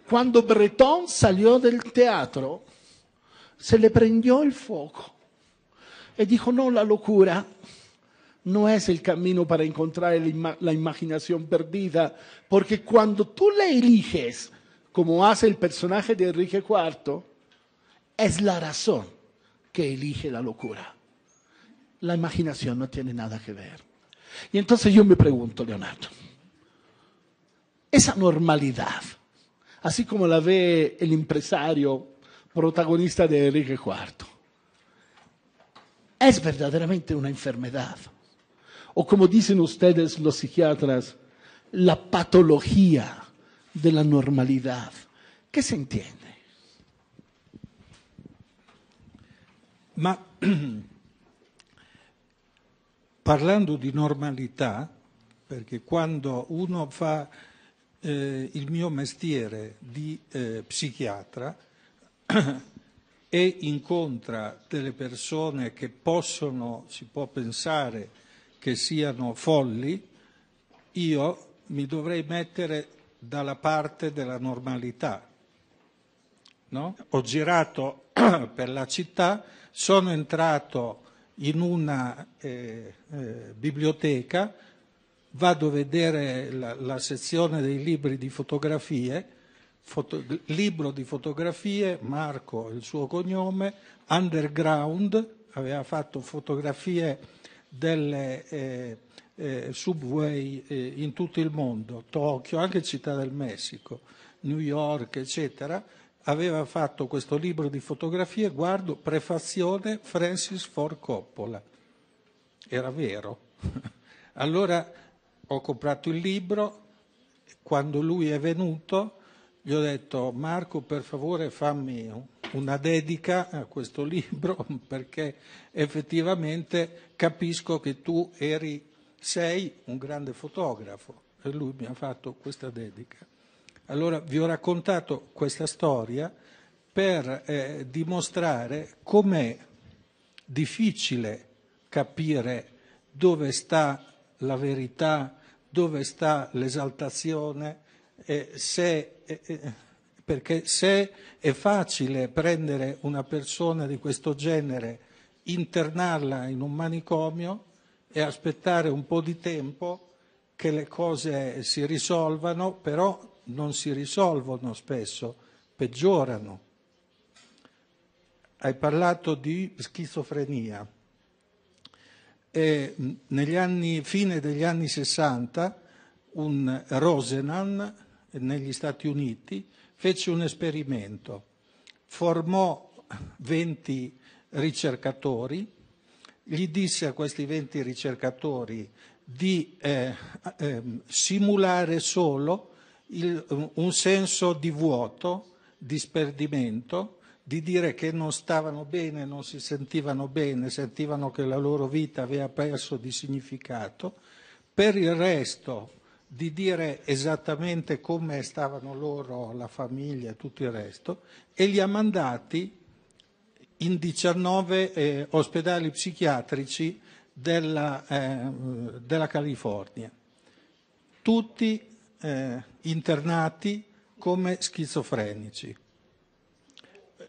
Cuando Breton salió del teatro, se le prendió el foco y dijo, no, la locura no es el camino para encontrar la imaginación perdida, porque cuando tú la eliges, como hace el personaje de Enrique IV, es la razón que elige la locura. La imaginación no tiene nada que ver. Y entonces yo me pregunto, Leonardo, esa normalidad, así como la ve el empresario protagonista di Enrico IV. È veramente una enfermedad. O come dicono ustedes los psiquiatras, la patologia della normalità. Che si intende? Ma (clears throat) parlando di normalità, perché quando uno fa eh, il mio mestiere di eh, psichiatra, e incontra delle persone che possono, si può pensare, che siano folli, io mi dovrei mettere dalla parte della normalità. No? Ho girato (clears throat) per la città, sono entrato in una eh, eh, biblioteca, vado a vedere la, la sezione dei libri di fotografie foto, libro di fotografie, Marco il suo cognome, underground, aveva fatto fotografie delle eh, eh, subway eh, in tutto il mondo, Tokyo, anche Città del Messico, New York, eccetera, aveva fatto questo libro di fotografie, guardo, prefazione Francis Ford Coppola. Era vero. (laughs) allora ho comprato il libro, quando lui è venuto gli ho detto Marco per favore fammi una dedica a questo libro (laughs) perché effettivamente capisco che tu eri, sei un grande fotografo e lui mi ha fatto questa dedica. Allora vi ho raccontato questa storia per eh, dimostrare com'è difficile capire dove sta la verità, dove sta l'esaltazione, eh, se eh, eh, eh, perché se è facile prendere una persona di questo genere, internarla in un manicomio e aspettare un po' di tempo che le cose si risolvano, però non si risolvono spesso, peggiorano. Hai parlato di schizofrenia. E negli anni, fine degli anni 60, un Rosenan negli Stati Uniti, fece un esperimento, formò 20 ricercatori, gli disse a questi 20 ricercatori di eh, eh, simulare solo il, un senso di vuoto, di sperdimento, di dire che non stavano bene, non si sentivano bene, sentivano che la loro vita aveva perso di significato. Per il resto di dire esattamente come stavano loro, la famiglia e tutto il resto, e li ha mandati in 19 eh, ospedali psichiatrici della, eh, della California, tutti eh, internati come schizofrenici.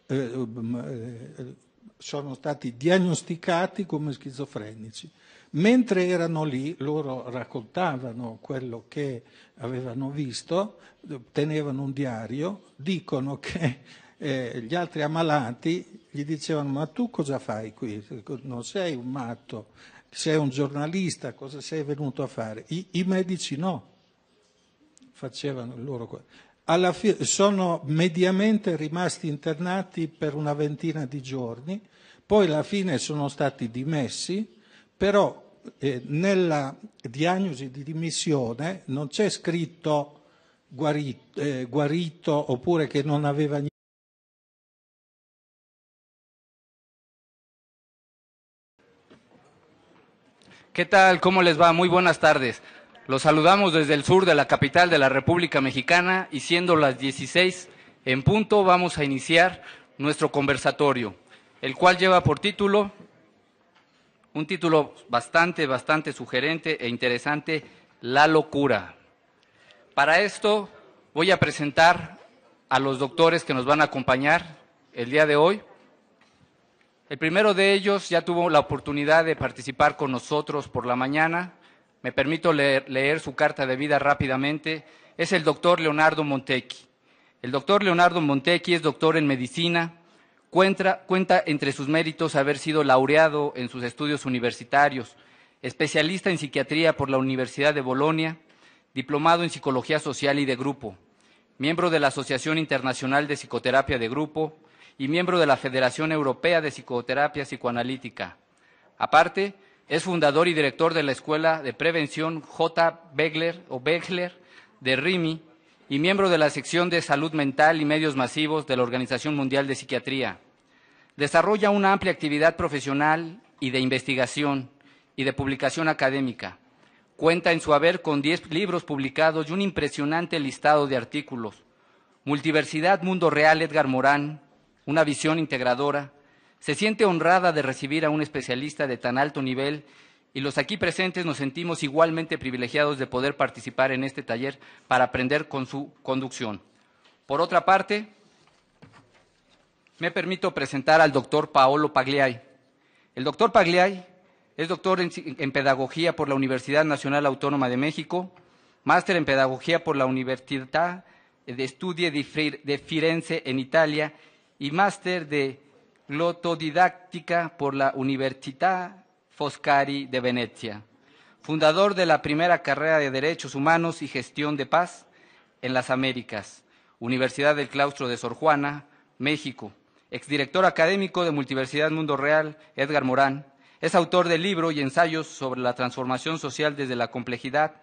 Eh, eh, sono stati diagnosticati come schizofrenici. Mentre erano lì, loro raccontavano quello che avevano visto, tenevano un diario, dicono che eh, gli altri ammalati gli dicevano ma tu cosa fai qui? Non sei un matto, sei un giornalista, cosa sei venuto a fare? I, i medici no, facevano il loro... Alla fine sono mediamente rimasti internati per una ventina di giorni, poi alla fine sono stati dimessi pero en eh, nella diagnosi di dimissione non c'è scritto guarito, eh, guarito oppure che non aveva ¿Qué tal? ¿Cómo les va? Muy buenas tardes. Los saludamos desde el sur de la capital de la República Mexicana y siendo las 16 en punto vamos a iniciar nuestro conversatorio, el cual lleva por título un título bastante, bastante sugerente e interesante, La locura. Para esto voy a presentar a los doctores que nos van a acompañar el día de hoy. El primero de ellos ya tuvo la oportunidad de participar con nosotros por la mañana. Me permito leer, su carta de vida rápidamente. Es el doctor Leonardo Montecchi. El doctor Leonardo Montecchi es doctor en medicina, Cuenta, entre sus méritos haber sido laureado en sus estudios universitarios, especialista en psiquiatría por la Universidad de Bolonia, diplomado en psicología social y de grupo, miembro de la Asociación Internacional de Psicoterapia de Grupo y miembro de la Federación Europea de Psicoterapia Psicoanalítica. Aparte, es fundador y director de la Escuela de Prevención J. Begler o Begler de RIMI y miembro de la sección de Salud Mental y Medios Masivos de la Organización Mundial de Psiquiatría. Desarrolla una amplia actividad profesional y de investigación y de publicación académica. Cuenta en su haber con 10 libros publicados y un impresionante listado de artículos. Multiversidad Mundo Real Edgar Morán, una visión integradora. Se siente honrada de recibir a un especialista de tan alto nivel y los aquí presentes nos sentimos igualmente privilegiados de poder participar en este taller para aprender con su conducción. Por otra parte, me permito presentar al doctor Paolo Pagliai. El doctor Pagliai es doctor en, Pedagogía por la Universidad Nacional Autónoma de México, máster en Pedagogía por la Universidad de Studi de Firenze en Italia y máster de lotodidáctica por la Universidad Foscari de Venecia, fundador de la primera carrera de Derechos Humanos y Gestión de Paz en las Américas, Universidad del Claustro de Sor Juana, México, exdirector académico de Multiversidad Mundo Real, Edgar Morán, es autor de libro y ensayos sobre la transformación social desde la complejidad.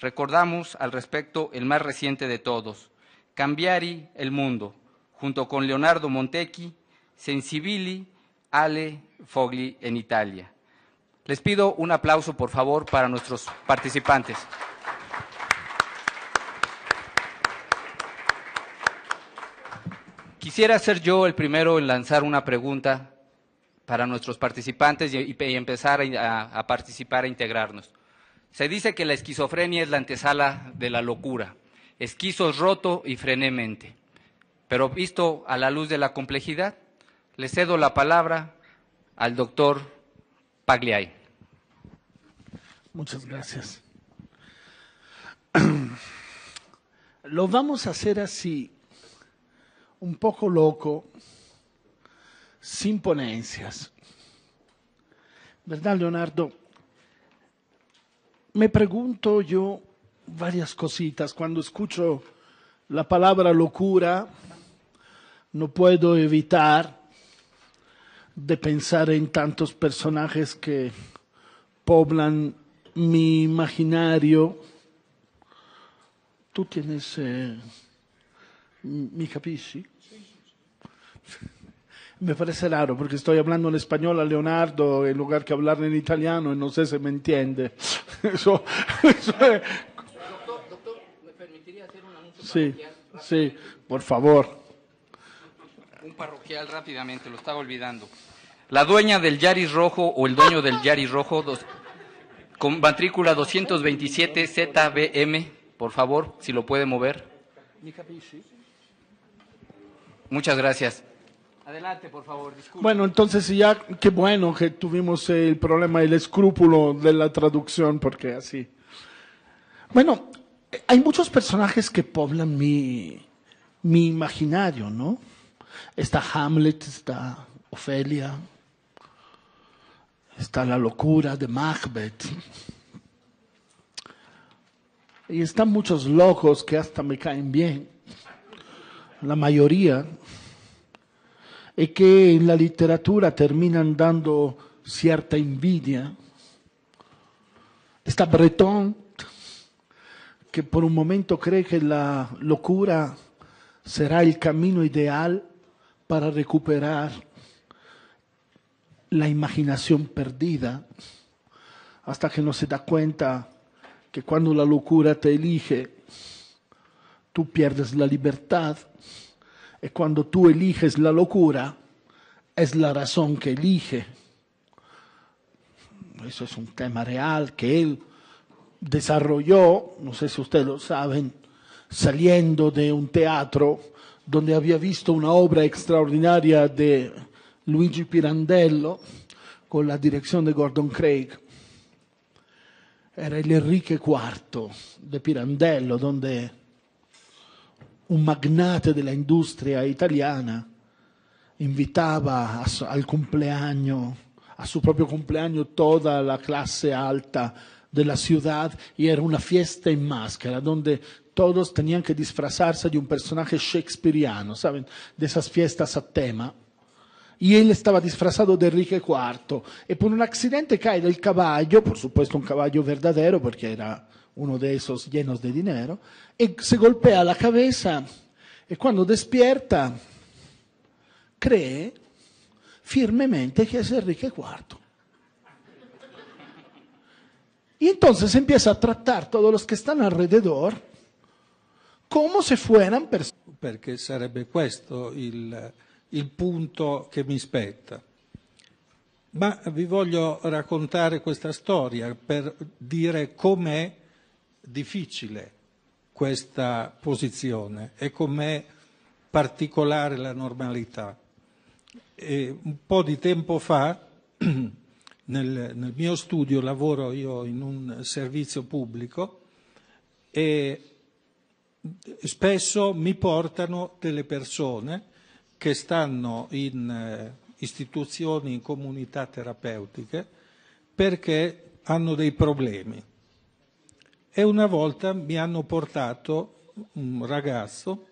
Recordamos al respecto el más reciente de todos, Cambiari el Mundo, junto con Leonardo Montecchi, Sensibili, Ale Fogli en Italia. Les pido un aplauso, por favor, para nuestros participantes. Quisiera ser yo el primero en lanzar una pregunta para nuestros participantes y, empezar a, participar, e integrarnos. Se dice que la esquizofrenia es la antesala de la locura. Esquizo roto y frenemente. Pero visto a la luz de la complejidad, le cedo la palabra al doctor Pagliai. Muchas gracias. (clears throat) Lo vamos a hacer así, un poco loco, sin ponencias. ¿Verdad, Leonardo? Me pregunto yo varias cositas cuando escucho la palabra locura, no puedo evitar de pensar en tantos personajes que poblan mi imaginario, tú tienes eh, mi capisci? (laughs) Me parece raro porque estoy hablando en español a Leonardo en lugar que hablar en italiano y no sé si me entiende. (laughs) eso, doctor, ¿me permitiría hacer un anuncio sí, Sí, por favor. Un parroquial rápidamente, lo estaba olvidando. La dueña del Yaris Rojo o el dueño del Yaris Rojo, con matrícula 227ZBM, por favor, si lo puede mover. Muchas gracias. Adelante, por favor. Disculpe. Bueno, entonces ya qué bueno que tuvimos el problema, el escrúpulo de la traducción, porque así. Bueno, hay muchos personajes que poblan mi, mi imaginario, ¿no? Está Hamlet, está Ofelia, Está la locura de Macbeth. Y están muchos locos que hasta me caen bien, la mayoría, y que en la literatura terminan dando cierta envidia. Está Breton, que por un momento cree que la locura será el camino ideal para recuperar la imaginación perdida hasta que no se da cuenta que cuando la locura te elige, tú pierdes la libertad y cuando tú eliges la locura, es la razón que elige. Eso es un tema real que él desarrolló, no sé si ustedes lo saben, saliendo de un teatro donde había visto una obra extraordinaria de Luigi Pirandello con la direzione di Gordon Craig. Era il Enrique IV di Pirandello, dove un magnate dell'industria italiana invitava al compleanno, a suo proprio compleanno, tutta la classe alta della ciudad y era una fiesta in maschera dove tutti tenían che disfrazarse di un personaggio shakespeariano, di esas fiestas a tema ieri stava disfrazado de Enrique IV e per un accidente cae del caballo, por supuesto un caballo verdadero perché era uno de esos llenos de dinero, e se golpea la cabeza e quando despierta cree firmemente che è Enrique IV. Y entonces empieza a tratar todos los que están alrededor como se fueran personas. Perché sarebbe questo il, il punto che mi spetta. Ma vi voglio raccontare questa storia per dire com'è difficile questa posizione e com'è particolare la normalità. E un po' di tempo fa, (clears throat) nel, nel, mio studio, lavoro io in un servizio pubblico e spesso mi portano delle persone che stanno in eh, istituzioni, in comunità terapeutiche, perché hanno dei problemi. E una volta mi hanno portato un ragazzo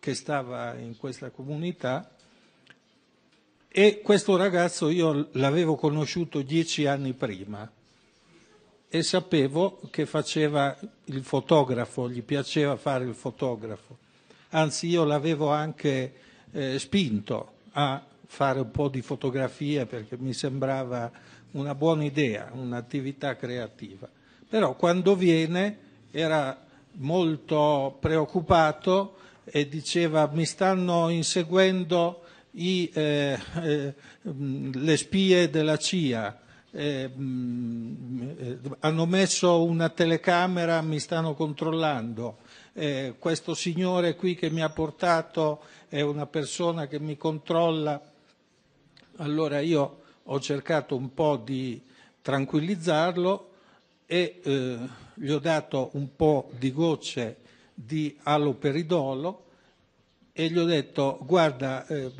che stava in questa comunità e questo ragazzo io l'avevo conosciuto dieci anni prima e sapevo che faceva il fotografo, gli piaceva fare il fotografo. Anzi, io l'avevo anche eh, spinto a fare un po' di fotografie perché mi sembrava una buona idea, un'attività creativa. Però quando viene era molto preoccupato e diceva mi stanno inseguendo i, eh, eh, le spie della CIA, eh, mm, eh hanno messo una telecamera, mi stanno controllando eh, questo signore qui che mi ha portato è una persona che mi controlla. Allora io ho cercato un po' di tranquillizzarlo e eh, gli ho dato un po' di gocce di aloperidolo e gli ho detto guarda eh,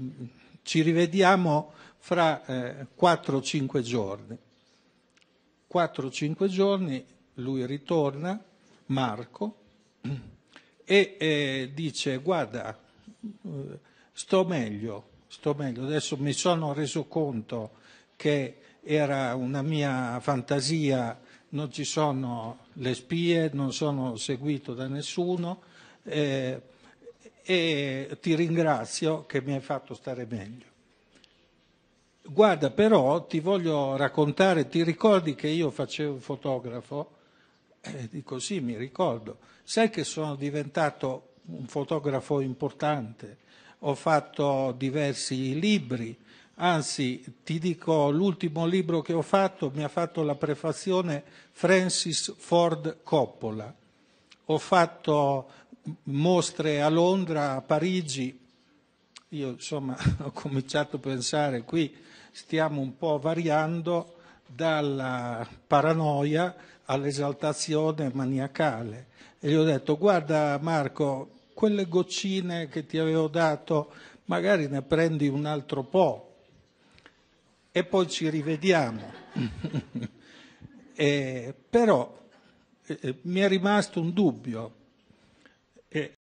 ci rivediamo fra eh, 4-5 giorni. 4-5 giorni lui ritorna, Marco, e eh, dice guarda, eh, sto meglio, sto meglio, adesso mi sono reso conto che era una mia fantasia, non ci sono le spie, non sono seguito da nessuno eh, e ti ringrazio che mi hai fatto stare meglio. Guarda, però ti voglio raccontare, ti ricordi che io facevo un fotografo? Eh, dico sì, mi ricordo Sai che sono diventato un fotografo importante, ho fatto diversi libri, anzi ti dico l'ultimo libro che ho fatto mi ha fatto la prefazione Francis Ford Coppola. Ho fatto mostre a Londra, a Parigi, io insomma (laughs) ho cominciato a pensare qui stiamo un po' variando dalla paranoia all'esaltazione maniacale. E gli ho detto, guarda Marco, quelle goccine che ti avevo dato, magari ne prendi un altro po' e poi ci rivediamo. (laughs) eh, però eh, eh, mi è rimasto un dubbio. Eh,